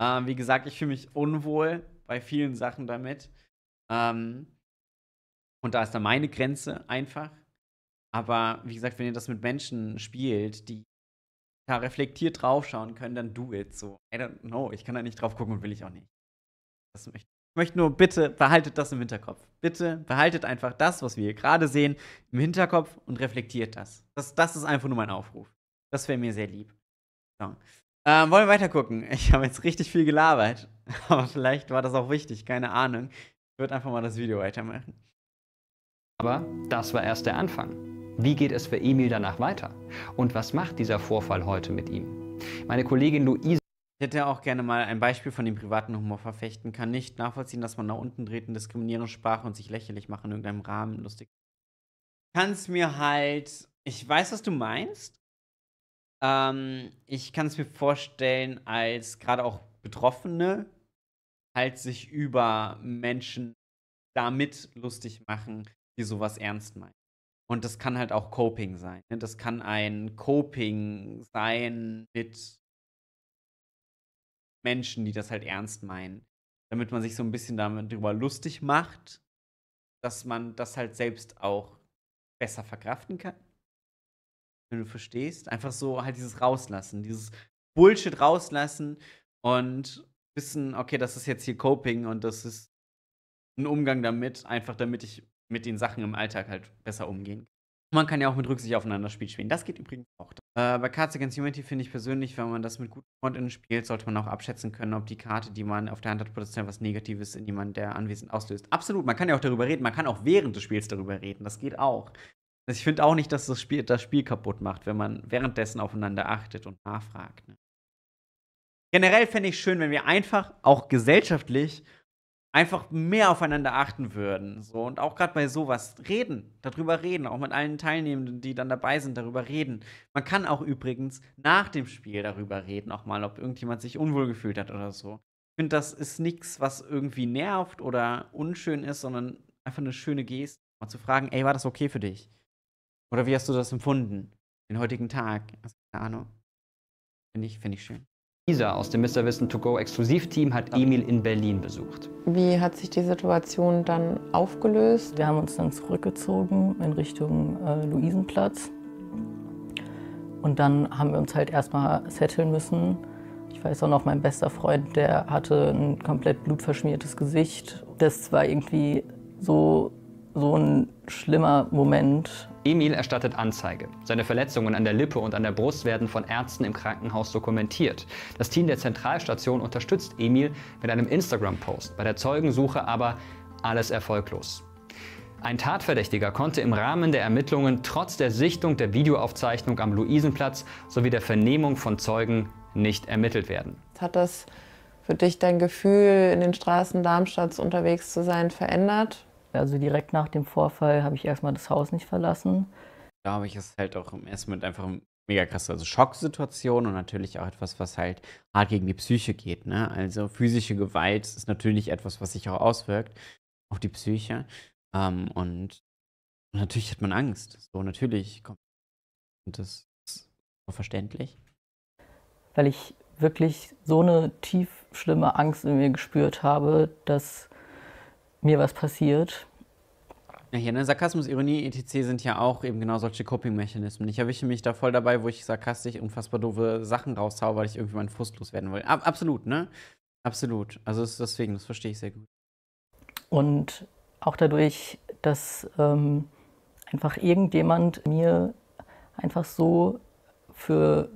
Ähm, wie gesagt, ich fühle mich unwohl bei vielen Sachen damit. Ähm, und da ist dann meine Grenze einfach. Aber wie gesagt, wenn ihr das mit Menschen spielt, die da reflektiert draufschauen können, dann do it. So, I don't know, ich kann da nicht drauf gucken und will ich auch nicht. Das möchte ich möchte nur bitte, behaltet das im Hinterkopf. Bitte behaltet einfach das, was wir hier gerade sehen, im Hinterkopf und reflektiert das. Das, das ist einfach nur mein Aufruf. Das wäre mir sehr lieb. So. Ähm, wollen wir weitergucken? Ich habe jetzt richtig viel gelabert, aber vielleicht war das auch wichtig, keine Ahnung. Ich würde einfach mal das Video weitermachen. Aber das war erst der Anfang. Wie geht es für Emil danach weiter? Und was macht dieser Vorfall heute mit ihm? Meine Kollegin Luise. Ich hätte auch gerne mal ein Beispiel von dem privaten Humor verfechten. Kann nicht nachvollziehen, dass man nach unten treten, diskriminierende Sprache und sich lächerlich macht in irgendeinem Rahmen lustig. Kann es mir halt. Ich weiß, was du meinst. Ähm, ich kann es mir vorstellen, als gerade auch Betroffene halt sich über Menschen damit lustig machen die sowas ernst meinen. Und das kann halt auch Coping sein. Ne? Das kann ein Coping sein mit Menschen, die das halt ernst meinen. Damit man sich so ein bisschen darüber lustig macht, dass man das halt selbst auch besser verkraften kann. Wenn du verstehst. Einfach so halt dieses Rauslassen, dieses Bullshit rauslassen und wissen, okay, das ist jetzt hier Coping und das ist ein Umgang damit, einfach damit ich mit den Sachen im Alltag halt besser umgehen. man kann ja auch mit Rücksicht aufeinander Spiel spielen. Das geht übrigens auch. Äh, bei Cards Against Humanity finde ich persönlich, wenn man das mit guten Freundinnen spielt, sollte man auch abschätzen können, ob die Karte, die man auf der Hand hat, potenziell was Negatives in jemanden, der anwesend auslöst. Absolut, man kann ja auch darüber reden, man kann auch während des Spiels darüber reden. Das geht auch. Also Ich finde auch nicht, dass das Spiel das Spiel kaputt macht, wenn man währenddessen aufeinander achtet und nachfragt. Ne? Generell fände ich schön, wenn wir einfach auch gesellschaftlich einfach mehr aufeinander achten würden. So. Und auch gerade bei sowas reden, darüber reden, auch mit allen Teilnehmenden, die dann dabei sind, darüber reden. Man kann auch übrigens nach dem Spiel darüber reden, auch mal, ob irgendjemand sich unwohl gefühlt hat oder so. Ich finde, das ist nichts, was irgendwie nervt oder unschön ist, sondern einfach eine schöne Geste, mal zu fragen, ey, war das okay für dich? Oder wie hast du das empfunden? Den heutigen Tag? Also, keine Ahnung. Finde ich, find ich schön. Lisa aus dem Mr. Wissen To Go Exklusivteam hat Emil in Berlin besucht. Wie hat sich die Situation dann aufgelöst? Wir haben uns dann zurückgezogen in Richtung äh, Luisenplatz. Und dann haben wir uns halt erstmal setteln müssen. Ich weiß auch noch, mein bester Freund, der hatte ein komplett blutverschmiertes Gesicht. Das war irgendwie so so ein schlimmer Moment. Emil erstattet Anzeige. Seine Verletzungen an der Lippe und an der Brust werden von Ärzten im Krankenhaus dokumentiert. Das Team der Zentralstation unterstützt Emil mit einem Instagram-Post, bei der Zeugensuche aber alles erfolglos. Ein Tatverdächtiger konnte im Rahmen der Ermittlungen trotz der Sichtung der Videoaufzeichnung am Luisenplatz sowie der Vernehmung von Zeugen nicht ermittelt werden. Hat das für dich dein Gefühl, in den Straßen Darmstadts unterwegs zu sein, verändert? Also direkt nach dem Vorfall habe ich erstmal das Haus nicht verlassen. Da habe ich ist halt auch im ersten Moment einfach mega krasse also Schocksituation und natürlich auch etwas, was halt hart gegen die Psyche geht. Ne? Also physische Gewalt ist natürlich etwas, was sich auch auswirkt auf die Psyche. Ähm, und natürlich hat man Angst. So, natürlich kommt das verständlich. Weil ich wirklich so eine tief schlimme Angst in mir gespürt habe, dass mir was passiert. Ja, hier, ne? Sarkasmus, Ironie, etc. sind ja auch eben genau solche Coping-Mechanismen. Ich erwische mich da voll dabei, wo ich sarkastisch unfassbar doofe Sachen raushaue, weil ich irgendwie meinen Frust loswerden will. Ab absolut, ne? Absolut. Also deswegen, das verstehe ich sehr gut. Und auch dadurch, dass ähm, einfach irgendjemand mir einfach so für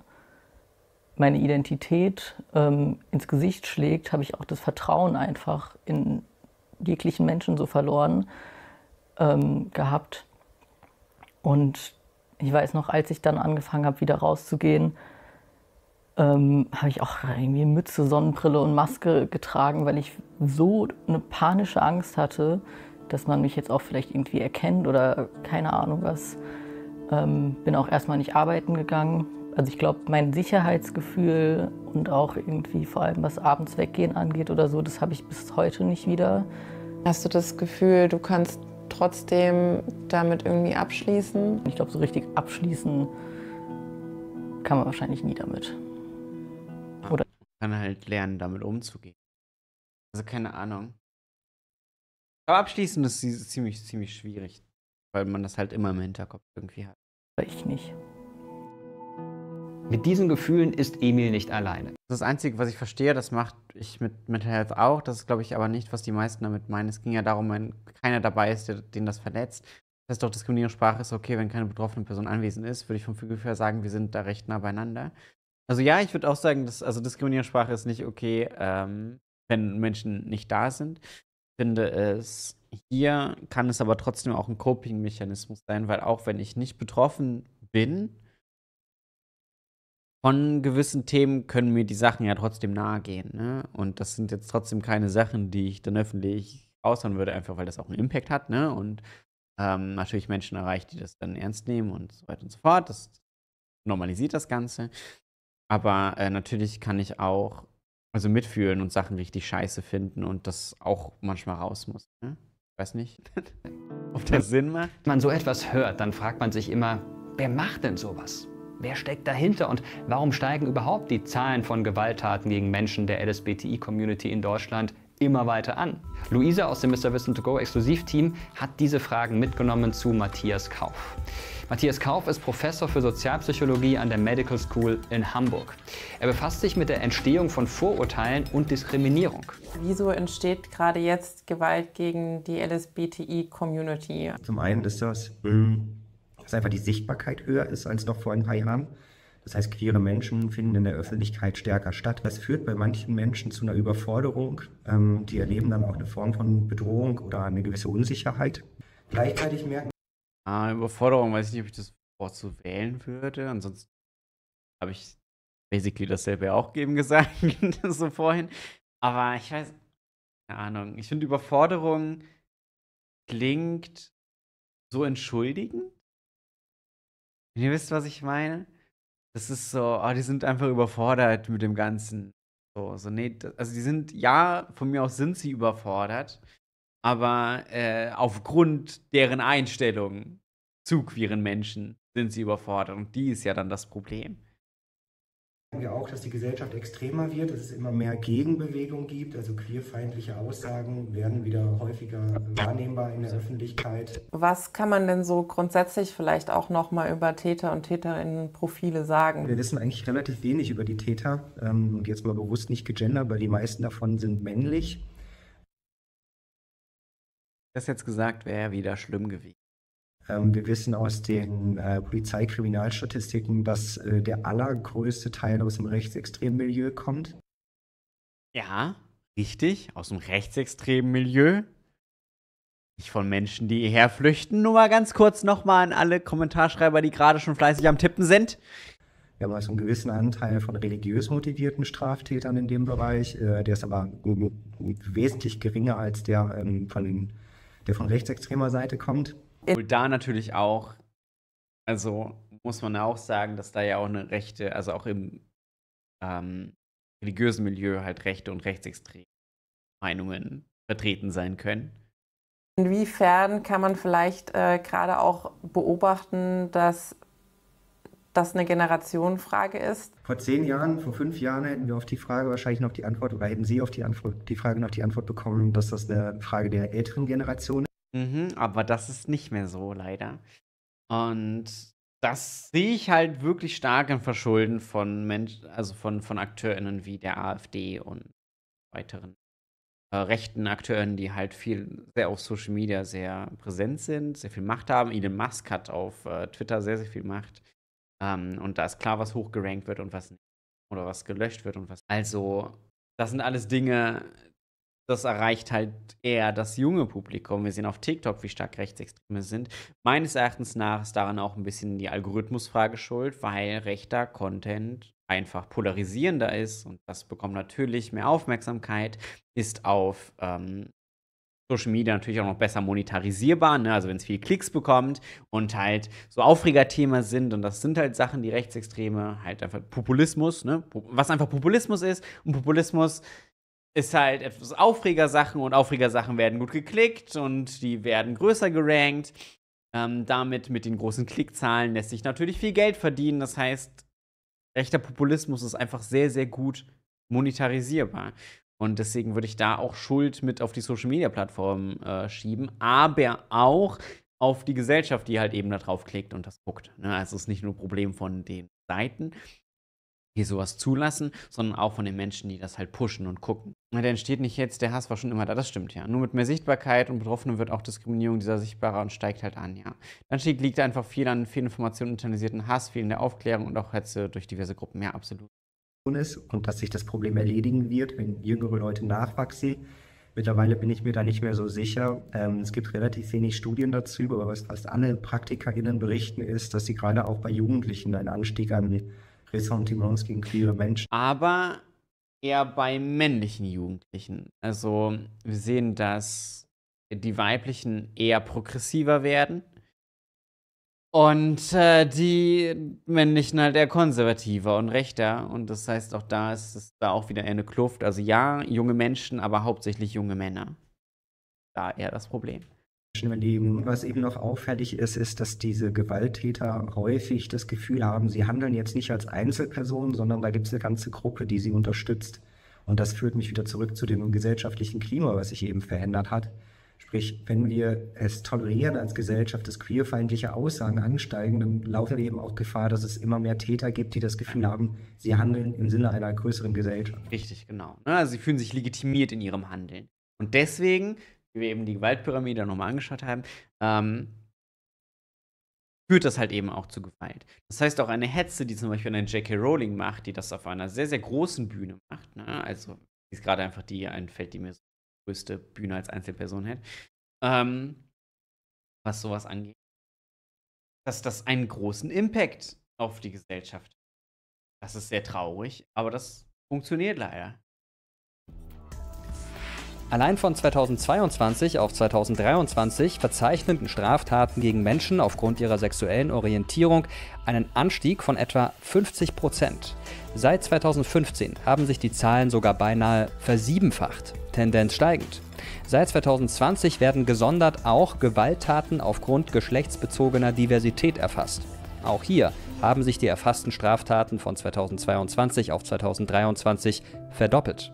meine Identität ähm, ins Gesicht schlägt, habe ich auch das Vertrauen einfach in jeglichen Menschen so verloren ähm, gehabt. Und ich weiß noch, als ich dann angefangen habe, wieder rauszugehen, ähm, habe ich auch irgendwie Mütze, Sonnenbrille und Maske getragen, weil ich so eine panische Angst hatte, dass man mich jetzt auch vielleicht irgendwie erkennt oder keine Ahnung was. Ähm, bin auch erstmal nicht arbeiten gegangen, also ich glaube, mein Sicherheitsgefühl und auch irgendwie vor allem was abends weggehen angeht oder so, das habe ich bis heute nicht wieder. Hast du das Gefühl, du kannst trotzdem damit irgendwie abschließen? Ich glaube, so richtig abschließen kann man wahrscheinlich nie damit. Ah. Oder? Man kann halt lernen, damit umzugehen. Also keine Ahnung. Aber abschließen ist ziemlich, ziemlich schwierig, weil man das halt immer im Hinterkopf irgendwie hat. Ich nicht. Mit diesen Gefühlen ist Emil nicht alleine. Das Einzige, was ich verstehe, das macht ich mit Mental Health auch. Das ist, glaube ich, aber nicht, was die meisten damit meinen. Es ging ja darum, wenn keiner dabei ist, der, den das verletzt. Das heißt doch Diskriminierungssprache, ist okay, wenn keine betroffene Person anwesend ist, würde ich vom Gefühl her sagen, wir sind da recht nah beieinander. Also ja, ich würde auch sagen, dass, also Diskriminierungssprache ist nicht okay, ähm, wenn Menschen nicht da sind. Ich finde es, hier kann es aber trotzdem auch ein Coping-Mechanismus sein, weil auch wenn ich nicht betroffen bin, von gewissen Themen können mir die Sachen ja trotzdem nahe gehen. Ne? Und das sind jetzt trotzdem keine Sachen, die ich dann öffentlich äußern würde, einfach weil das auch einen Impact hat. Ne? Und ähm, natürlich Menschen erreicht, die das dann ernst nehmen und so weiter und so fort. Das normalisiert das Ganze. Aber äh, natürlich kann ich auch also mitfühlen und Sachen richtig scheiße finden und das auch manchmal raus muss. Ne? Weiß nicht, ob das Sinn macht. Wenn man so etwas hört, dann fragt man sich immer, wer macht denn sowas? Wer steckt dahinter und warum steigen überhaupt die Zahlen von Gewalttaten gegen Menschen der LSBTI-Community in Deutschland immer weiter an? Luisa aus dem Mr. Wissen to Go Exklusivteam hat diese Fragen mitgenommen zu Matthias Kauf. Matthias Kauf ist Professor für Sozialpsychologie an der Medical School in Hamburg. Er befasst sich mit der Entstehung von Vorurteilen und Diskriminierung. Wieso entsteht gerade jetzt Gewalt gegen die LSBTI-Community? Zum einen ist das, äh, dass einfach die Sichtbarkeit höher ist als noch vor ein paar Jahren. Das heißt, queere Menschen finden in der Öffentlichkeit stärker statt. Das führt bei manchen Menschen zu einer Überforderung. Ähm, die erleben dann auch eine Form von Bedrohung oder eine gewisse Unsicherheit. Gleichzeitig merken. Ah, Überforderung, weiß ich nicht, ob ich das Wort so wählen würde. Ansonsten habe ich basically dasselbe auch geben gesagt, so vorhin. Aber ich weiß, keine Ahnung. Ich finde, Überforderung klingt so entschuldigend ihr wisst, was ich meine? Das ist so, oh, die sind einfach überfordert mit dem Ganzen. So, so, nee, also die sind, ja, von mir aus sind sie überfordert, aber äh, aufgrund deren Einstellung zu queeren Menschen sind sie überfordert. Und die ist ja dann das Problem wir auch, dass die Gesellschaft extremer wird, dass es immer mehr Gegenbewegung gibt. Also queerfeindliche Aussagen werden wieder häufiger wahrnehmbar in der Öffentlichkeit. Was kann man denn so grundsätzlich vielleicht auch nochmal über Täter und Täterinnenprofile sagen? Wir wissen eigentlich relativ wenig über die Täter ähm, und jetzt mal bewusst nicht gegendert, weil die meisten davon sind männlich. Das jetzt gesagt wäre wieder schlimm gewesen. Ähm, wir wissen aus den äh, Polizeikriminalstatistiken, dass äh, der allergrößte Teil aus dem rechtsextremen Milieu kommt. Ja, richtig, aus dem rechtsextremen Milieu. Nicht von Menschen, die hierher flüchten. Nur mal ganz kurz nochmal an alle Kommentarschreiber, die gerade schon fleißig am Tippen sind. Wir haben also einen gewissen Anteil von religiös motivierten Straftätern in dem Bereich. Äh, der ist aber wesentlich geringer als der, ähm, von, der von rechtsextremer Seite kommt. Obwohl da natürlich auch, also muss man auch sagen, dass da ja auch eine rechte, also auch im ähm, religiösen Milieu halt rechte und rechtsextreme Meinungen vertreten sein können. Inwiefern kann man vielleicht äh, gerade auch beobachten, dass das eine Generationenfrage ist? Vor zehn Jahren, vor fünf Jahren hätten wir auf die Frage wahrscheinlich noch die Antwort oder hätten Sie auf die, Antwort, die Frage noch die Antwort bekommen, dass das eine Frage der älteren Generation ist. Mhm, aber das ist nicht mehr so, leider. Und das sehe ich halt wirklich stark im Verschulden von Menschen, also von, von AkteurInnen wie der AfD und weiteren äh, rechten AkteurInnen, die halt viel, sehr auf Social Media sehr präsent sind, sehr viel Macht haben. Elon Musk hat auf äh, Twitter sehr, sehr viel Macht. Ähm, und da ist klar, was hochgerankt wird und was nicht. Oder was gelöscht wird und was. Also, das sind alles Dinge, das erreicht halt eher das junge Publikum. Wir sehen auf TikTok, wie stark Rechtsextreme sind. Meines Erachtens nach ist daran auch ein bisschen die Algorithmusfrage schuld, weil rechter Content einfach polarisierender ist und das bekommt natürlich mehr Aufmerksamkeit, ist auf ähm, Social Media natürlich auch noch besser monetarisierbar, ne? also wenn es viel Klicks bekommt und halt so Aufregerthema sind und das sind halt Sachen, die Rechtsextreme halt einfach Populismus, ne? was einfach Populismus ist und Populismus ist halt etwas Aufregersachen und Aufregersachen werden gut geklickt und die werden größer gerankt. Ähm, damit mit den großen Klickzahlen lässt sich natürlich viel Geld verdienen. Das heißt, rechter Populismus ist einfach sehr, sehr gut monetarisierbar. Und deswegen würde ich da auch Schuld mit auf die Social-Media-Plattformen äh, schieben, aber auch auf die Gesellschaft, die halt eben da draufklickt und das guckt. Ne? Also es ist nicht nur ein Problem von den Seiten, die sowas zulassen, sondern auch von den Menschen, die das halt pushen und gucken. Na, der entsteht nicht jetzt, der Hass war schon immer da, das stimmt ja. Nur mit mehr Sichtbarkeit und Betroffenen wird auch Diskriminierung dieser sichtbarer und steigt halt an, ja. Dann liegt einfach viel an Fehlinformationen, internalisierten Hass, viel in der Aufklärung und auch Hetze durch diverse Gruppen, ja, absolut. und dass sich das Problem erledigen wird, wenn jüngere Leute nachwachsen. Mittlerweile bin ich mir da nicht mehr so sicher. Ähm, es gibt relativ wenig Studien dazu, aber was fast alle PraktikerInnen berichten, ist, dass sie gerade auch bei Jugendlichen einen Anstieg an Grayson Timons gegen queere Menschen. Aber eher bei männlichen Jugendlichen. Also wir sehen, dass die weiblichen eher progressiver werden und äh, die männlichen halt eher konservativer und rechter. Und das heißt, auch da ist es da auch wieder eine Kluft. Also ja, junge Menschen, aber hauptsächlich junge Männer. Da eher das Problem leben. Was eben noch auffällig ist, ist, dass diese Gewalttäter häufig das Gefühl haben, sie handeln jetzt nicht als Einzelpersonen, sondern da gibt es eine ganze Gruppe, die sie unterstützt. Und das führt mich wieder zurück zu dem gesellschaftlichen Klima, was sich eben verändert hat. Sprich, wenn wir es tolerieren als Gesellschaft, dass queerfeindliche Aussagen ansteigen, dann laufen wir eben auch Gefahr, dass es immer mehr Täter gibt, die das Gefühl haben, sie handeln im Sinne einer größeren Gesellschaft. Richtig, genau. Ne, also sie fühlen sich legitimiert in ihrem Handeln. Und deswegen wie wir eben die Gewaltpyramide nochmal angeschaut haben, ähm, führt das halt eben auch zu Gewalt. Das heißt, auch eine Hetze, die zum Beispiel eine J.K. Rowling macht, die das auf einer sehr, sehr großen Bühne macht, ne? also die ist gerade einfach die einfällt, die mir so die größte Bühne als Einzelperson hat, ähm, was sowas angeht, dass das einen großen Impact auf die Gesellschaft hat. Das ist sehr traurig, aber das funktioniert leider. Allein von 2022 auf 2023 verzeichneten Straftaten gegen Menschen aufgrund ihrer sexuellen Orientierung einen Anstieg von etwa 50 Prozent. Seit 2015 haben sich die Zahlen sogar beinahe versiebenfacht, Tendenz steigend. Seit 2020 werden gesondert auch Gewalttaten aufgrund geschlechtsbezogener Diversität erfasst. Auch hier haben sich die erfassten Straftaten von 2022 auf 2023 verdoppelt.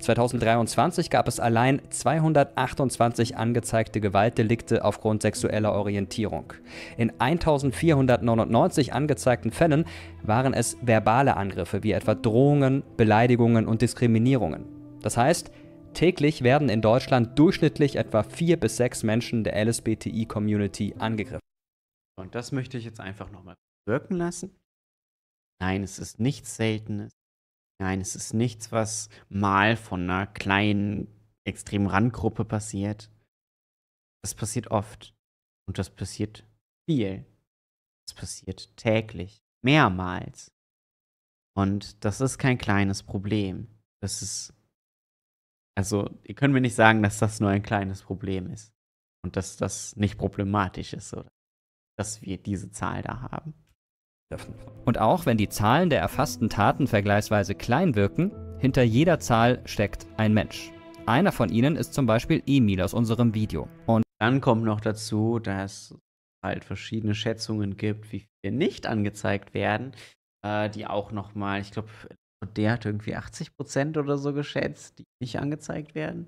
2023 gab es allein 228 angezeigte Gewaltdelikte aufgrund sexueller Orientierung. In 1499 angezeigten Fällen waren es verbale Angriffe wie etwa Drohungen, Beleidigungen und Diskriminierungen. Das heißt, täglich werden in Deutschland durchschnittlich etwa vier bis sechs Menschen der LSBTI-Community angegriffen. Und das möchte ich jetzt einfach nochmal wirken lassen. Nein, es ist nichts Seltenes. Nein, es ist nichts, was mal von einer kleinen, extremen Randgruppe passiert. Das passiert oft. Und das passiert viel. Das passiert täglich. Mehrmals. Und das ist kein kleines Problem. Das ist. Also, ihr könnt mir nicht sagen, dass das nur ein kleines Problem ist. Und dass das nicht problematisch ist, oder? Dass wir diese Zahl da haben. Und auch wenn die Zahlen der erfassten Taten vergleichsweise klein wirken, hinter jeder Zahl steckt ein Mensch. Einer von ihnen ist zum Beispiel Emil aus unserem Video. Und dann kommt noch dazu, dass es halt verschiedene Schätzungen gibt, wie viele nicht angezeigt werden, äh, die auch nochmal, ich glaube, der hat irgendwie 80% oder so geschätzt, die nicht angezeigt werden.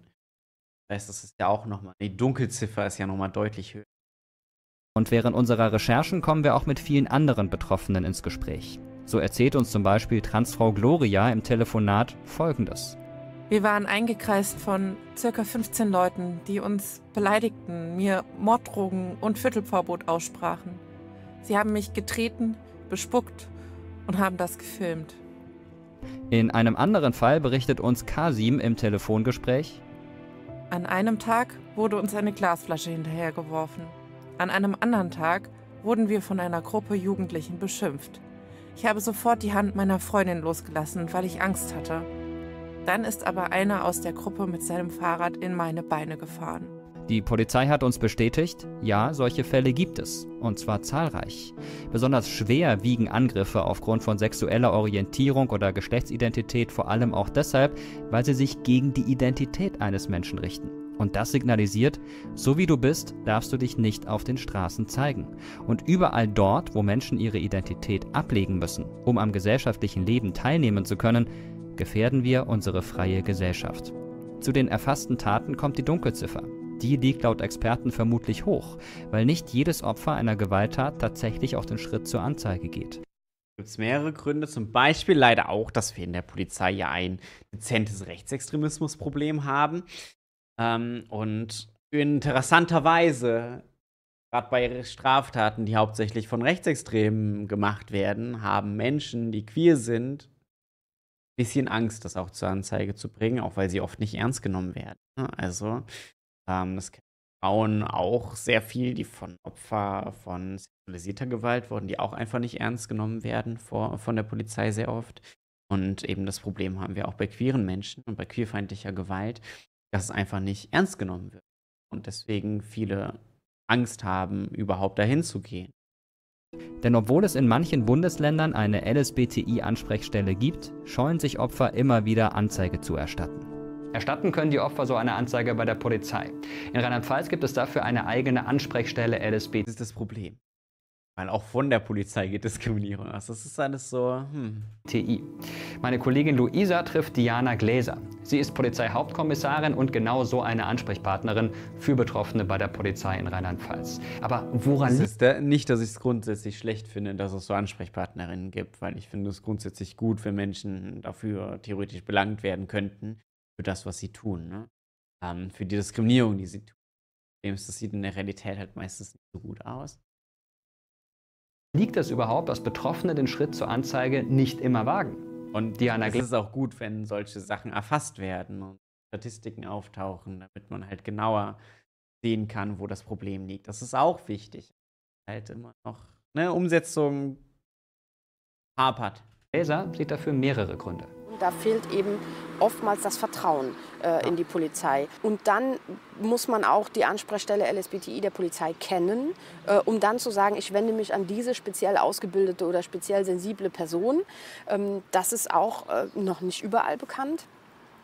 Das heißt, das ist ja auch nochmal, die Dunkelziffer ist ja nochmal deutlich höher. Und während unserer Recherchen kommen wir auch mit vielen anderen Betroffenen ins Gespräch. So erzählt uns zum Beispiel Transfrau Gloria im Telefonat Folgendes. Wir waren eingekreist von ca. 15 Leuten, die uns beleidigten, mir Morddrogen und Viertelvorbot aussprachen. Sie haben mich getreten, bespuckt und haben das gefilmt. In einem anderen Fall berichtet uns Kasim im Telefongespräch: An einem Tag wurde uns eine Glasflasche hinterhergeworfen. An einem anderen Tag wurden wir von einer Gruppe Jugendlichen beschimpft. Ich habe sofort die Hand meiner Freundin losgelassen, weil ich Angst hatte. Dann ist aber einer aus der Gruppe mit seinem Fahrrad in meine Beine gefahren. Die Polizei hat uns bestätigt, ja, solche Fälle gibt es, und zwar zahlreich. Besonders schwer wiegen Angriffe aufgrund von sexueller Orientierung oder Geschlechtsidentität vor allem auch deshalb, weil sie sich gegen die Identität eines Menschen richten. Und das signalisiert, so wie du bist, darfst du dich nicht auf den Straßen zeigen. Und überall dort, wo Menschen ihre Identität ablegen müssen, um am gesellschaftlichen Leben teilnehmen zu können, gefährden wir unsere freie Gesellschaft. Zu den erfassten Taten kommt die Dunkelziffer. Die liegt laut Experten vermutlich hoch, weil nicht jedes Opfer einer Gewalttat tatsächlich auch den Schritt zur Anzeige geht gibt es mehrere Gründe. Zum Beispiel leider auch, dass wir in der Polizei ja ein dezentes Rechtsextremismusproblem haben. Ähm, und interessanterweise, gerade bei Straftaten, die hauptsächlich von Rechtsextremen gemacht werden, haben Menschen, die queer sind, ein bisschen Angst, das auch zur Anzeige zu bringen, auch weil sie oft nicht ernst genommen werden. Ne? Also, ähm, das kennen Frauen auch sehr viel, die von Opfer von sexualisierter Gewalt wurden, die auch einfach nicht ernst genommen werden vor, von der Polizei sehr oft. Und eben das Problem haben wir auch bei queeren Menschen und bei queerfeindlicher Gewalt, dass es einfach nicht ernst genommen wird. Und deswegen viele Angst haben, überhaupt dahin zu gehen. Denn obwohl es in manchen Bundesländern eine LSBTI-Ansprechstelle gibt, scheuen sich Opfer immer wieder Anzeige zu erstatten. Erstatten können die Opfer so eine Anzeige bei der Polizei. In Rheinland-Pfalz gibt es dafür eine eigene Ansprechstelle LSBTI. Das ist das Problem. Weil auch von der Polizei geht Diskriminierung aus. Das ist alles so. Hm. TI. Meine Kollegin Luisa trifft Diana Gläser. Sie ist Polizeihauptkommissarin und genau so eine Ansprechpartnerin für Betroffene bei der Polizei in Rheinland-Pfalz. Aber woran ist da, nicht, dass ich es grundsätzlich schlecht finde, dass es so Ansprechpartnerinnen gibt, weil ich finde es grundsätzlich gut, wenn Menschen dafür theoretisch belangt werden könnten für das, was sie tun, ne? ähm, für die Diskriminierung, die sie tun. Das sieht in der Realität halt meistens nicht so gut aus. Liegt es überhaupt, dass Betroffene den Schritt zur Anzeige nicht immer wagen? Und also Diana es ist auch gut, wenn solche Sachen erfasst werden und Statistiken auftauchen, damit man halt genauer sehen kann, wo das Problem liegt. Das ist auch wichtig. Halt immer noch eine Umsetzung hapert. Laser sieht dafür mehrere Gründe. Da fehlt eben oftmals das Vertrauen äh, in die Polizei. Und dann muss man auch die Ansprechstelle LSBTI der Polizei kennen, äh, um dann zu sagen, ich wende mich an diese speziell ausgebildete oder speziell sensible Person. Ähm, das ist auch äh, noch nicht überall bekannt.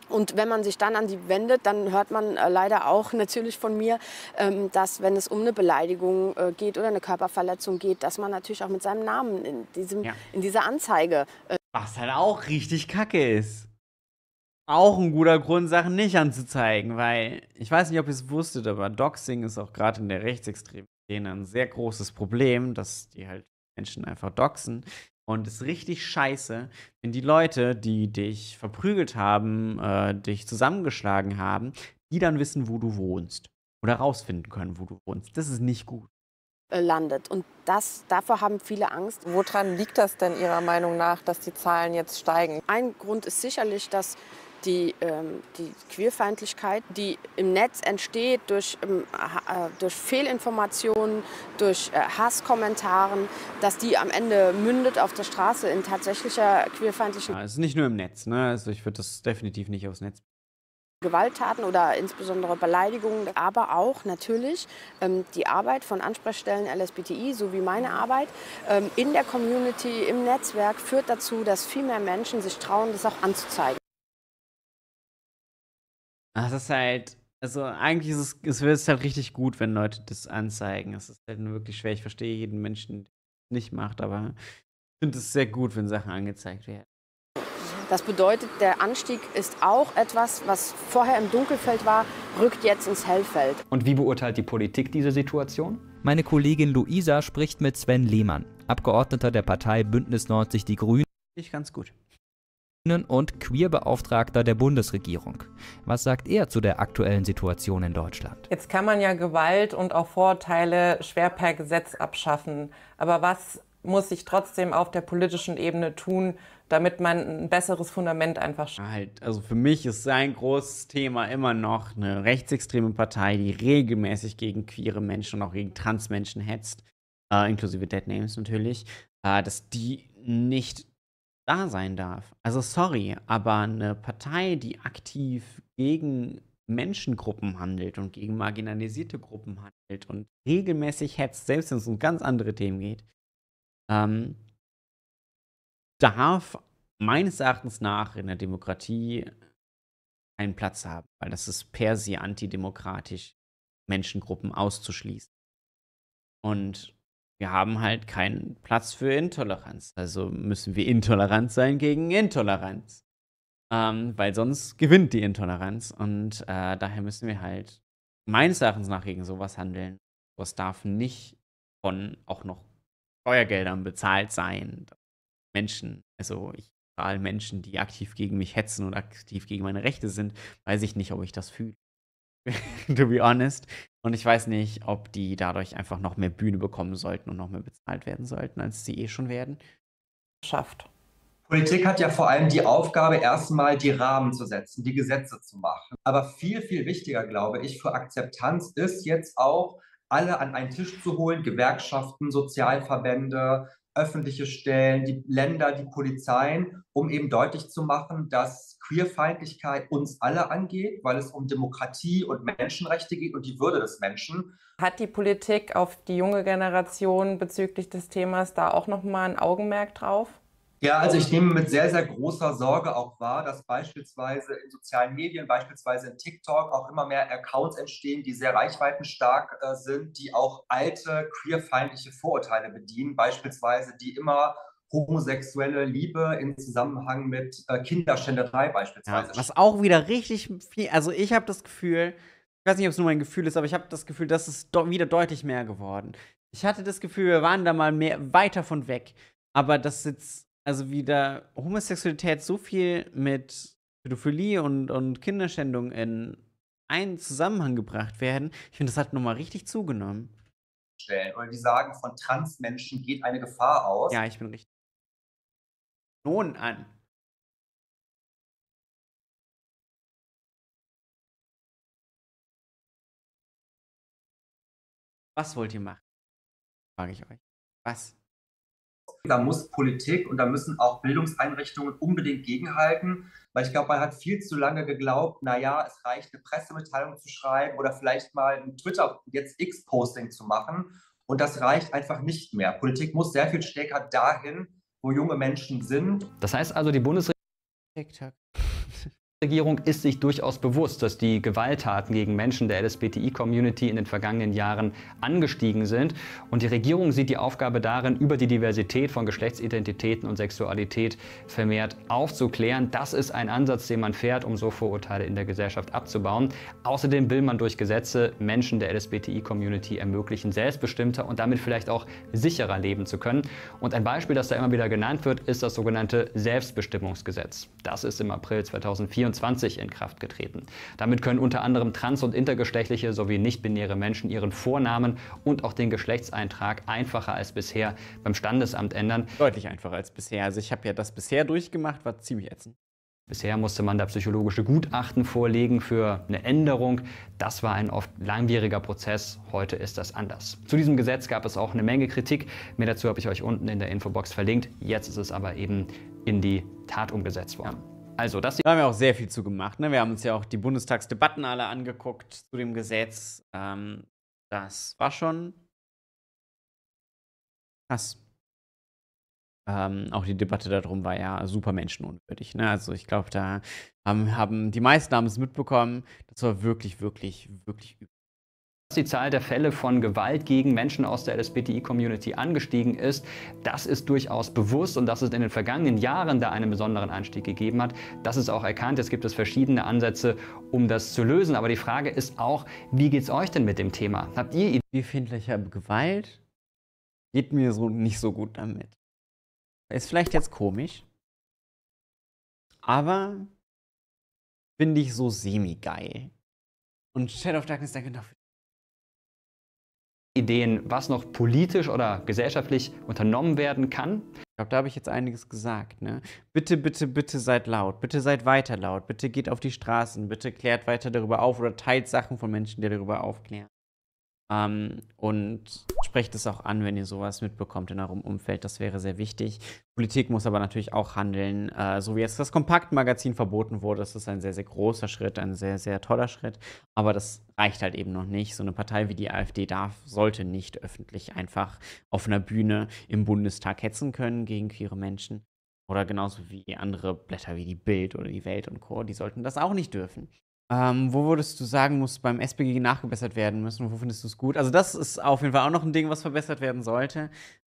Und wenn man sich dann an die wendet, dann hört man äh, leider auch natürlich von mir, ähm, dass wenn es um eine Beleidigung äh, geht oder eine Körperverletzung geht, dass man natürlich auch mit seinem Namen in, diesem, ja. in dieser Anzeige äh, was halt auch richtig kacke ist. Auch ein guter Grund, Sachen nicht anzuzeigen, weil ich weiß nicht, ob ihr es wusstet, aber Doxing ist auch gerade in der rechtsextremen Szene ein sehr großes Problem, dass die halt Menschen einfach doxen. Und es ist richtig scheiße, wenn die Leute, die dich verprügelt haben, äh, dich zusammengeschlagen haben, die dann wissen, wo du wohnst. Oder rausfinden können, wo du wohnst. Das ist nicht gut. Äh, landet. Und das, davor haben viele Angst. Woran liegt das denn Ihrer Meinung nach, dass die Zahlen jetzt steigen? Ein Grund ist sicherlich, dass die, ähm, die Queerfeindlichkeit, die im Netz entsteht durch, ähm, äh, durch Fehlinformationen, durch äh, Hasskommentaren, dass die am Ende mündet auf der Straße in tatsächlicher queerfeindlichen. Ja, es ist nicht nur im Netz, ne? also ich würde das definitiv nicht aufs Netz Gewalttaten oder insbesondere Beleidigungen, aber auch natürlich ähm, die Arbeit von Ansprechstellen LSBTI sowie meine Arbeit ähm, in der Community, im Netzwerk führt dazu, dass viel mehr Menschen sich trauen, das auch anzuzeigen. Ach, das ist halt, also eigentlich ist es, es wird halt richtig gut, wenn Leute das anzeigen. Es ist halt nur wirklich schwer. Ich verstehe jeden Menschen, der es nicht macht, aber ich finde es sehr gut, wenn Sachen angezeigt werden. Das bedeutet, der Anstieg ist auch etwas, was vorher im Dunkelfeld war, rückt jetzt ins Hellfeld. Und wie beurteilt die Politik diese Situation? Meine Kollegin Luisa spricht mit Sven Lehmann, Abgeordneter der Partei Bündnis 90 Die Grünen. Ich ganz gut und Queerbeauftragter der Bundesregierung. Was sagt er zu der aktuellen Situation in Deutschland? Jetzt kann man ja Gewalt und auch Vorurteile schwer per Gesetz abschaffen. Aber was muss sich trotzdem auf der politischen Ebene tun, damit man ein besseres Fundament einfach schafft. Halt, also für mich ist sein großes Thema immer noch eine rechtsextreme Partei, die regelmäßig gegen queere Menschen und auch gegen Transmenschen hetzt, äh, inklusive Dead Names natürlich, äh, dass die nicht da sein darf. Also sorry, aber eine Partei, die aktiv gegen Menschengruppen handelt und gegen marginalisierte Gruppen handelt und regelmäßig hetzt, selbst wenn es um ganz andere Themen geht, ähm, darf meines Erachtens nach in der Demokratie einen Platz haben, weil das ist per se antidemokratisch, Menschengruppen auszuschließen. Und wir haben halt keinen Platz für Intoleranz. Also müssen wir intolerant sein gegen Intoleranz. Ähm, weil sonst gewinnt die Intoleranz. Und äh, daher müssen wir halt meines Erachtens nach gegen sowas handeln. Sowas darf nicht von auch noch Steuergeldern bezahlt sein. Das Menschen, also ich strahle Menschen, die aktiv gegen mich hetzen und aktiv gegen meine Rechte sind, weiß ich nicht, ob ich das fühle. to be honest. Und ich weiß nicht, ob die dadurch einfach noch mehr Bühne bekommen sollten und noch mehr bezahlt werden sollten, als sie eh schon werden. Schafft. Politik hat ja vor allem die Aufgabe, erstmal die Rahmen zu setzen, die Gesetze zu machen. Aber viel, viel wichtiger, glaube ich, für Akzeptanz ist jetzt auch, alle an einen Tisch zu holen, Gewerkschaften, Sozialverbände, öffentliche Stellen, die Länder, die Polizeien, um eben deutlich zu machen, dass Queerfeindlichkeit uns alle angeht, weil es um Demokratie und Menschenrechte geht und die Würde des Menschen. Hat die Politik auf die junge Generation bezüglich des Themas da auch noch mal ein Augenmerk drauf? Ja, also ich nehme mit sehr, sehr großer Sorge auch wahr, dass beispielsweise in sozialen Medien, beispielsweise in TikTok auch immer mehr Accounts entstehen, die sehr reichweitenstark äh, sind, die auch alte queerfeindliche Vorurteile bedienen, beispielsweise die immer homosexuelle Liebe im Zusammenhang mit äh, Kinderschänderei beispielsweise. Ja, was auch wieder richtig viel, also ich habe das Gefühl, ich weiß nicht, ob es nur mein Gefühl ist, aber ich habe das Gefühl, das ist wieder deutlich mehr geworden. Ich hatte das Gefühl, wir waren da mal mehr weiter von weg. Aber das jetzt also wie da Homosexualität so viel mit Pädophilie und, und Kinderschändung in einen Zusammenhang gebracht werden, ich finde, das hat nochmal richtig zugenommen. Stellen. Oder die sagen, von Transmenschen geht eine Gefahr aus. Ja, ich bin richtig. Nun an. Was wollt ihr machen? Frage ich euch. Was? Da muss Politik und da müssen auch Bildungseinrichtungen unbedingt gegenhalten, weil ich glaube, man hat viel zu lange geglaubt, naja, es reicht, eine Pressemitteilung zu schreiben oder vielleicht mal ein Twitter, jetzt X-Posting zu machen. Und das reicht einfach nicht mehr. Politik muss sehr viel stärker dahin, wo junge Menschen sind. Das heißt also, die Bundesregierung. Regierung ist sich durchaus bewusst, dass die Gewalttaten gegen Menschen der LSBTI-Community in den vergangenen Jahren angestiegen sind. Und die Regierung sieht die Aufgabe darin, über die Diversität von Geschlechtsidentitäten und Sexualität vermehrt aufzuklären. Das ist ein Ansatz, den man fährt, um so Vorurteile in der Gesellschaft abzubauen. Außerdem will man durch Gesetze Menschen der LSBTI-Community ermöglichen, selbstbestimmter und damit vielleicht auch sicherer leben zu können. Und ein Beispiel, das da immer wieder genannt wird, ist das sogenannte Selbstbestimmungsgesetz. Das ist im April 2004 2021 in Kraft getreten. Damit können unter anderem trans- und intergeschlechtliche sowie nicht-binäre Menschen ihren Vornamen und auch den Geschlechtseintrag einfacher als bisher beim Standesamt ändern. Deutlich einfacher als bisher. Also ich habe ja das bisher durchgemacht, war ziemlich ätzend. Bisher musste man da psychologische Gutachten vorlegen für eine Änderung. Das war ein oft langwieriger Prozess. Heute ist das anders. Zu diesem Gesetz gab es auch eine Menge Kritik. Mehr dazu habe ich euch unten in der Infobox verlinkt. Jetzt ist es aber eben in die Tat umgesetzt worden. Ja. Also, das da haben wir auch sehr viel zugemacht. Ne? Wir haben uns ja auch die Bundestagsdebatten alle angeguckt zu dem Gesetz. Ähm, das war schon krass. Ähm, auch die Debatte darum war ja super menschenunwürdig. Ne? Also ich glaube, da haben, haben, die meisten haben es mitbekommen. Das war wirklich, wirklich, wirklich übel die Zahl der Fälle von Gewalt gegen Menschen aus der LSBTI-Community angestiegen ist, das ist durchaus bewusst und dass es in den vergangenen Jahren da einen besonderen Anstieg gegeben hat, das ist auch erkannt. Es gibt es verschiedene Ansätze, um das zu lösen. Aber die Frage ist auch, wie geht es euch denn mit dem Thema? Habt ihr Ideen? Befindlicher Gewalt geht mir so nicht so gut damit. Ist vielleicht jetzt komisch, aber finde ich so semi-geil. Und Shadow of Darkness, danke noch für Ideen, was noch politisch oder gesellschaftlich unternommen werden kann. Ich glaube, da habe ich jetzt einiges gesagt. Ne? Bitte, bitte, bitte seid laut. Bitte seid weiter laut. Bitte geht auf die Straßen. Bitte klärt weiter darüber auf oder teilt Sachen von Menschen, die darüber aufklären. Ähm, und sprecht es auch an, wenn ihr sowas mitbekommt in eurem Umfeld. Das wäre sehr wichtig. Politik muss aber natürlich auch handeln. Äh, so wie jetzt das Kompaktmagazin verboten wurde, das ist ein sehr, sehr großer Schritt, ein sehr, sehr toller Schritt. Aber das reicht halt eben noch nicht. So eine Partei wie die AfD darf, sollte nicht öffentlich einfach auf einer Bühne im Bundestag hetzen können gegen queere Menschen. Oder genauso wie andere Blätter wie die Bild oder die Welt und Co., die sollten das auch nicht dürfen. Ähm, wo würdest du sagen, muss beim SPG nachgebessert werden müssen? Wo findest du es gut? Also, das ist auf jeden Fall auch noch ein Ding, was verbessert werden sollte.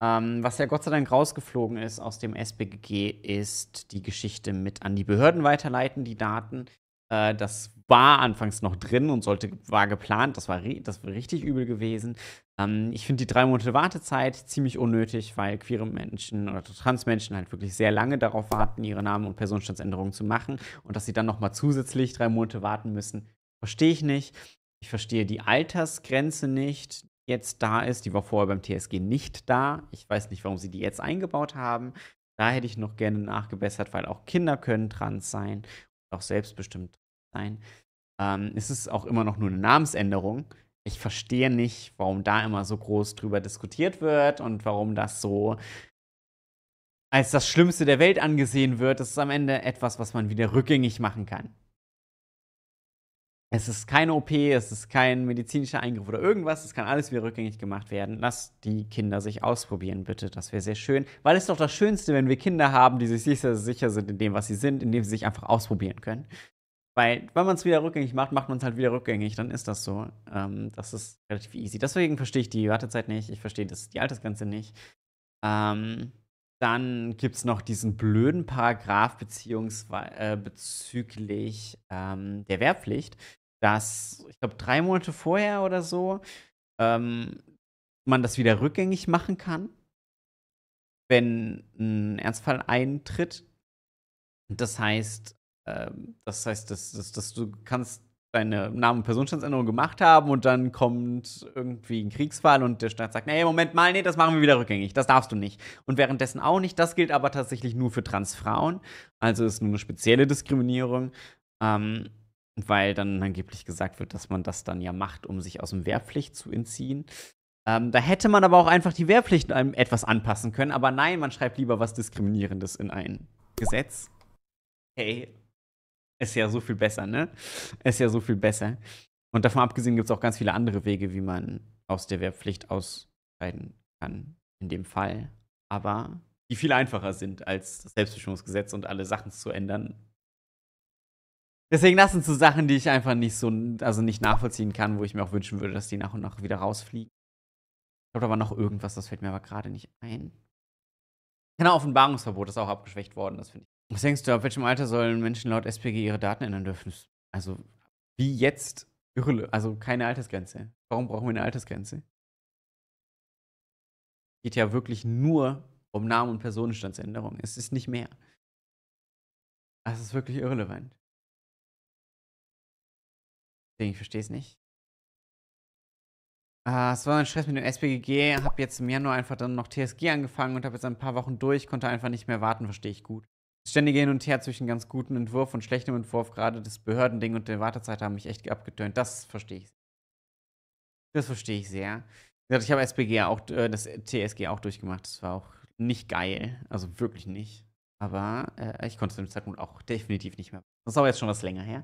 Ähm, was ja Gott sei Dank rausgeflogen ist aus dem SPGG, ist die Geschichte mit an die Behörden weiterleiten, die Daten. Äh, das war anfangs noch drin und sollte, war geplant. Das war, das war richtig übel gewesen. Ähm, ich finde die drei Monate Wartezeit ziemlich unnötig, weil queere Menschen oder Transmenschen halt wirklich sehr lange darauf warten, ihre Namen und Personenstandsänderungen zu machen. Und dass sie dann nochmal zusätzlich drei Monate warten müssen, verstehe ich nicht. Ich verstehe die Altersgrenze nicht, die jetzt da ist. Die war vorher beim TSG nicht da. Ich weiß nicht, warum sie die jetzt eingebaut haben. Da hätte ich noch gerne nachgebessert, weil auch Kinder können trans sein, auch selbstbestimmt sein. Ähm, es ist auch immer noch nur eine Namensänderung. Ich verstehe nicht, warum da immer so groß drüber diskutiert wird und warum das so als das Schlimmste der Welt angesehen wird. Das ist am Ende etwas, was man wieder rückgängig machen kann. Es ist keine OP, es ist kein medizinischer Eingriff oder irgendwas, es kann alles wieder rückgängig gemacht werden. Lass die Kinder sich ausprobieren, bitte. Das wäre sehr schön. Weil es ist doch das Schönste, wenn wir Kinder haben, die sich sicher, sicher sind in dem, was sie sind, indem sie sich einfach ausprobieren können. Weil, wenn man es wieder rückgängig macht, macht man es halt wieder rückgängig, dann ist das so. Ähm, das ist relativ easy. Deswegen verstehe ich die Wartezeit nicht, ich verstehe das, die Altersgrenze nicht. Ähm, dann gibt es noch diesen blöden Paragraph beziehungsweise, äh, bezüglich ähm, der Wehrpflicht, dass, ich glaube, drei Monate vorher oder so ähm, man das wieder rückgängig machen kann, wenn ein Ernstfall eintritt. Das heißt, ähm, das heißt, dass, dass, dass du kannst deine Namen und Personenstandsänderung gemacht haben und dann kommt irgendwie ein Kriegsfall und der Staat sagt, nee, Moment mal, nee, das machen wir wieder rückgängig, das darfst du nicht. Und währenddessen auch nicht, das gilt aber tatsächlich nur für Transfrauen, also ist nur eine spezielle Diskriminierung, ähm, weil dann angeblich gesagt wird, dass man das dann ja macht, um sich aus dem Wehrpflicht zu entziehen. Ähm, da hätte man aber auch einfach die Wehrpflicht etwas anpassen können, aber nein, man schreibt lieber was Diskriminierendes in ein Gesetz. Hey, ist ja so viel besser, ne? Ist ja so viel besser. Und davon abgesehen gibt es auch ganz viele andere Wege, wie man aus der Wehrpflicht ausscheiden kann, in dem Fall. Aber die viel einfacher sind als das Selbstbestimmungsgesetz und alle Sachen zu ändern. Deswegen das sind so Sachen, die ich einfach nicht so, also nicht nachvollziehen kann, wo ich mir auch wünschen würde, dass die nach und nach wieder rausfliegen. Ich glaube, da war noch irgendwas, das fällt mir aber gerade nicht ein. Genau, Offenbarungsverbot ist auch abgeschwächt worden, das finde ich was denkst du, ab welchem Alter sollen Menschen laut SPG ihre Daten ändern dürfen? Also, wie jetzt? Also, keine Altersgrenze. Warum brauchen wir eine Altersgrenze? Geht ja wirklich nur um Namen und Personenstandsänderung. Es ist nicht mehr. Das ist wirklich irrelevant. Deswegen, ich verstehe es nicht. Äh, es war ein Stress mit dem SPGG. Habe jetzt im Januar einfach dann noch TSG angefangen und habe jetzt ein paar Wochen durch. Konnte einfach nicht mehr warten, verstehe ich gut ständige Hin und Her zwischen ganz gutem Entwurf und schlechtem Entwurf, gerade das Behördending und der Wartezeit haben mich echt abgetönt. Das verstehe ich. Das verstehe ich sehr. Ich habe SBG auch, äh, das TSG auch durchgemacht. Das war auch nicht geil. Also wirklich nicht. Aber äh, ich konnte es zu dem Zeitpunkt auch definitiv nicht mehr. Das ist aber jetzt schon was länger her.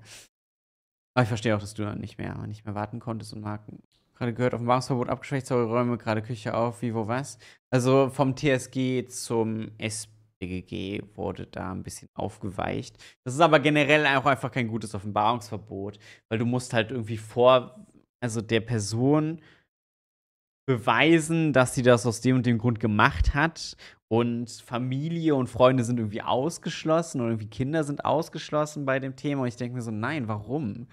Aber ich verstehe auch, dass du dann nicht mehr, nicht mehr warten konntest und Marken. Gerade gehört, auf Offenbarungsverbot abgeschwächt, saure Räume, gerade Küche auf, wie, wo, was. Also vom TSG zum SPG. BGG wurde da ein bisschen aufgeweicht. Das ist aber generell auch einfach kein gutes Offenbarungsverbot, weil du musst halt irgendwie vor, also der Person beweisen, dass sie das aus dem und dem Grund gemacht hat und Familie und Freunde sind irgendwie ausgeschlossen oder irgendwie Kinder sind ausgeschlossen bei dem Thema und ich denke mir so, nein, warum?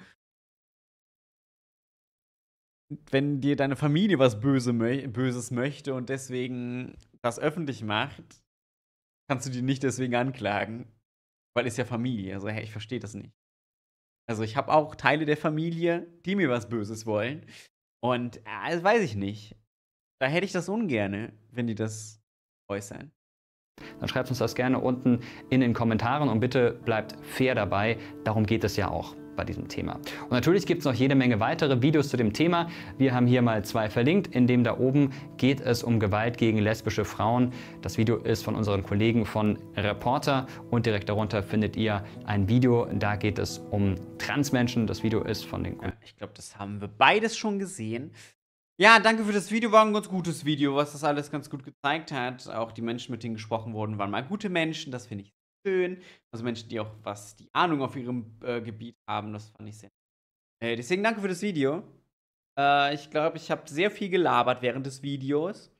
Wenn dir deine Familie was Böse, Böses möchte und deswegen das öffentlich macht, kannst du die nicht deswegen anklagen. Weil ist ja Familie. Also, hey, ich verstehe das nicht. Also, ich habe auch Teile der Familie, die mir was Böses wollen. Und äh, das weiß ich nicht. Da hätte ich das ungerne, wenn die das äußern. Dann schreibt uns das gerne unten in den Kommentaren und bitte bleibt fair dabei. Darum geht es ja auch bei diesem Thema. Und natürlich gibt es noch jede Menge weitere Videos zu dem Thema. Wir haben hier mal zwei verlinkt. In dem da oben geht es um Gewalt gegen lesbische Frauen. Das Video ist von unseren Kollegen von Reporter und direkt darunter findet ihr ein Video. Da geht es um Transmenschen. Das Video ist von den. Ja, ich glaube, das haben wir beides schon gesehen. Ja, danke für das Video, war ein ganz gutes Video, was das alles ganz gut gezeigt hat. Auch die Menschen, mit denen gesprochen wurden, waren mal gute Menschen, das finde ich schön. Also Menschen, die auch was, die Ahnung auf ihrem äh, Gebiet haben, das fand ich sehr. Äh, deswegen danke für das Video. Äh, ich glaube, ich habe sehr viel gelabert während des Videos.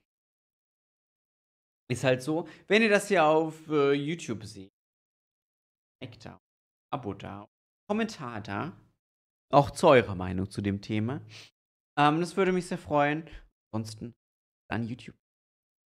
Ist halt so. Wenn ihr das hier auf äh, YouTube seht, Like da, Abo da, Kommentar da. Auch zu eurer Meinung zu dem Thema. Ähm, das würde mich sehr freuen. Ansonsten dann YouTube.